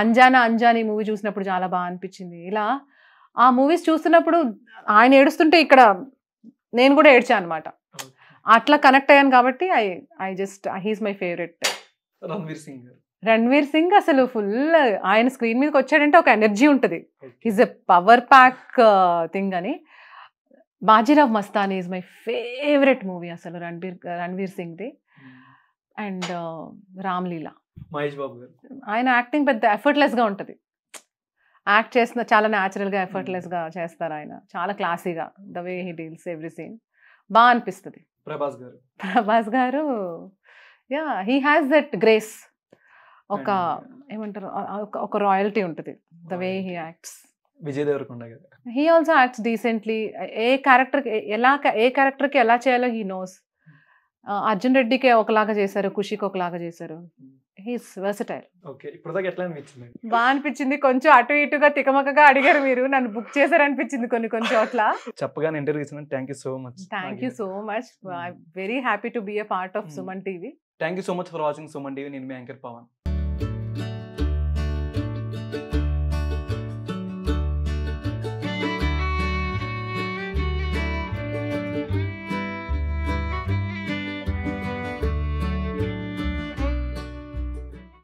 B: అంజానా అంజాని మూవీ చూసినప్పుడు చాలా బాగా అనిపించింది ఇలా ఆ మూవీస్ చూస్తున్నప్పుడు ఆయన ఏడుస్తుంటే ఇక్కడ నేను కూడా ఏడ్చాను అనమాట అట్లా కనెక్ట్ అయ్యాను కాబట్టి I I just he's my favourite Ranveer Singh Ranveer Singh అసలు ఫుల్ ఆయన స్క్రీన్ మీదకి వచ్చాడంటే ఒక ఎనర్జీ ఉంటుంది is a power pack thing అని Bajirao Mastani is my favourite movie అసలు రణబీర్ రణ్వీర్ సింగ్ది hmm. అండ్ రామ్లీలా మహేష్ బాబు ఆయన యాక్టింగ్ పెద్ద ఎఫర్ట్లెస్గా ఉంటుంది యాక్ట్ చేసిన చాలా న్యాచురల్గా ఎఫర్ట్లెస్గా hmm. చేస్తారు ఆయన చాలా క్లాసీగా the way he deals every scene బాగా అనిపిస్తుంది Prabhas garu Prabhas garu yeah he has that grace ఒక ఏమంటారు ఒక రాయల్టీ ఉంటుంది the way he acts Vijay Deverakonda he also acts decently ఏ క్యారెక్టర్ ఎలా ఏ క్యారెక్టర్కి ఎలా చేయాలో హీ నోస్ అర్జున్ రెడ్డికి ఒకలాగా చేశారు ఖుషికి ఒకలాగా చేశారు హీస్ వెర్సటైల్
A: ఓకే ఇప్పటిదాకా ఎట్లా అనిపించింది
B: బాగా అనిపించింది కొంచెం అటు ఇటుగా తికమకగా అడిగారు మీరు నన్ను బుక్ చేశారు అనిపించింది కొన్ని కొన్ని చోట్ల
A: చెప్పగానే ఇంటర్వ్యూ ఇచ్చినందుకు thank you so much thank you
B: so much very happy to be a part of Suman TV
A: thank you so much for watching Suman TV నేను మీ యాంకర్ పవన్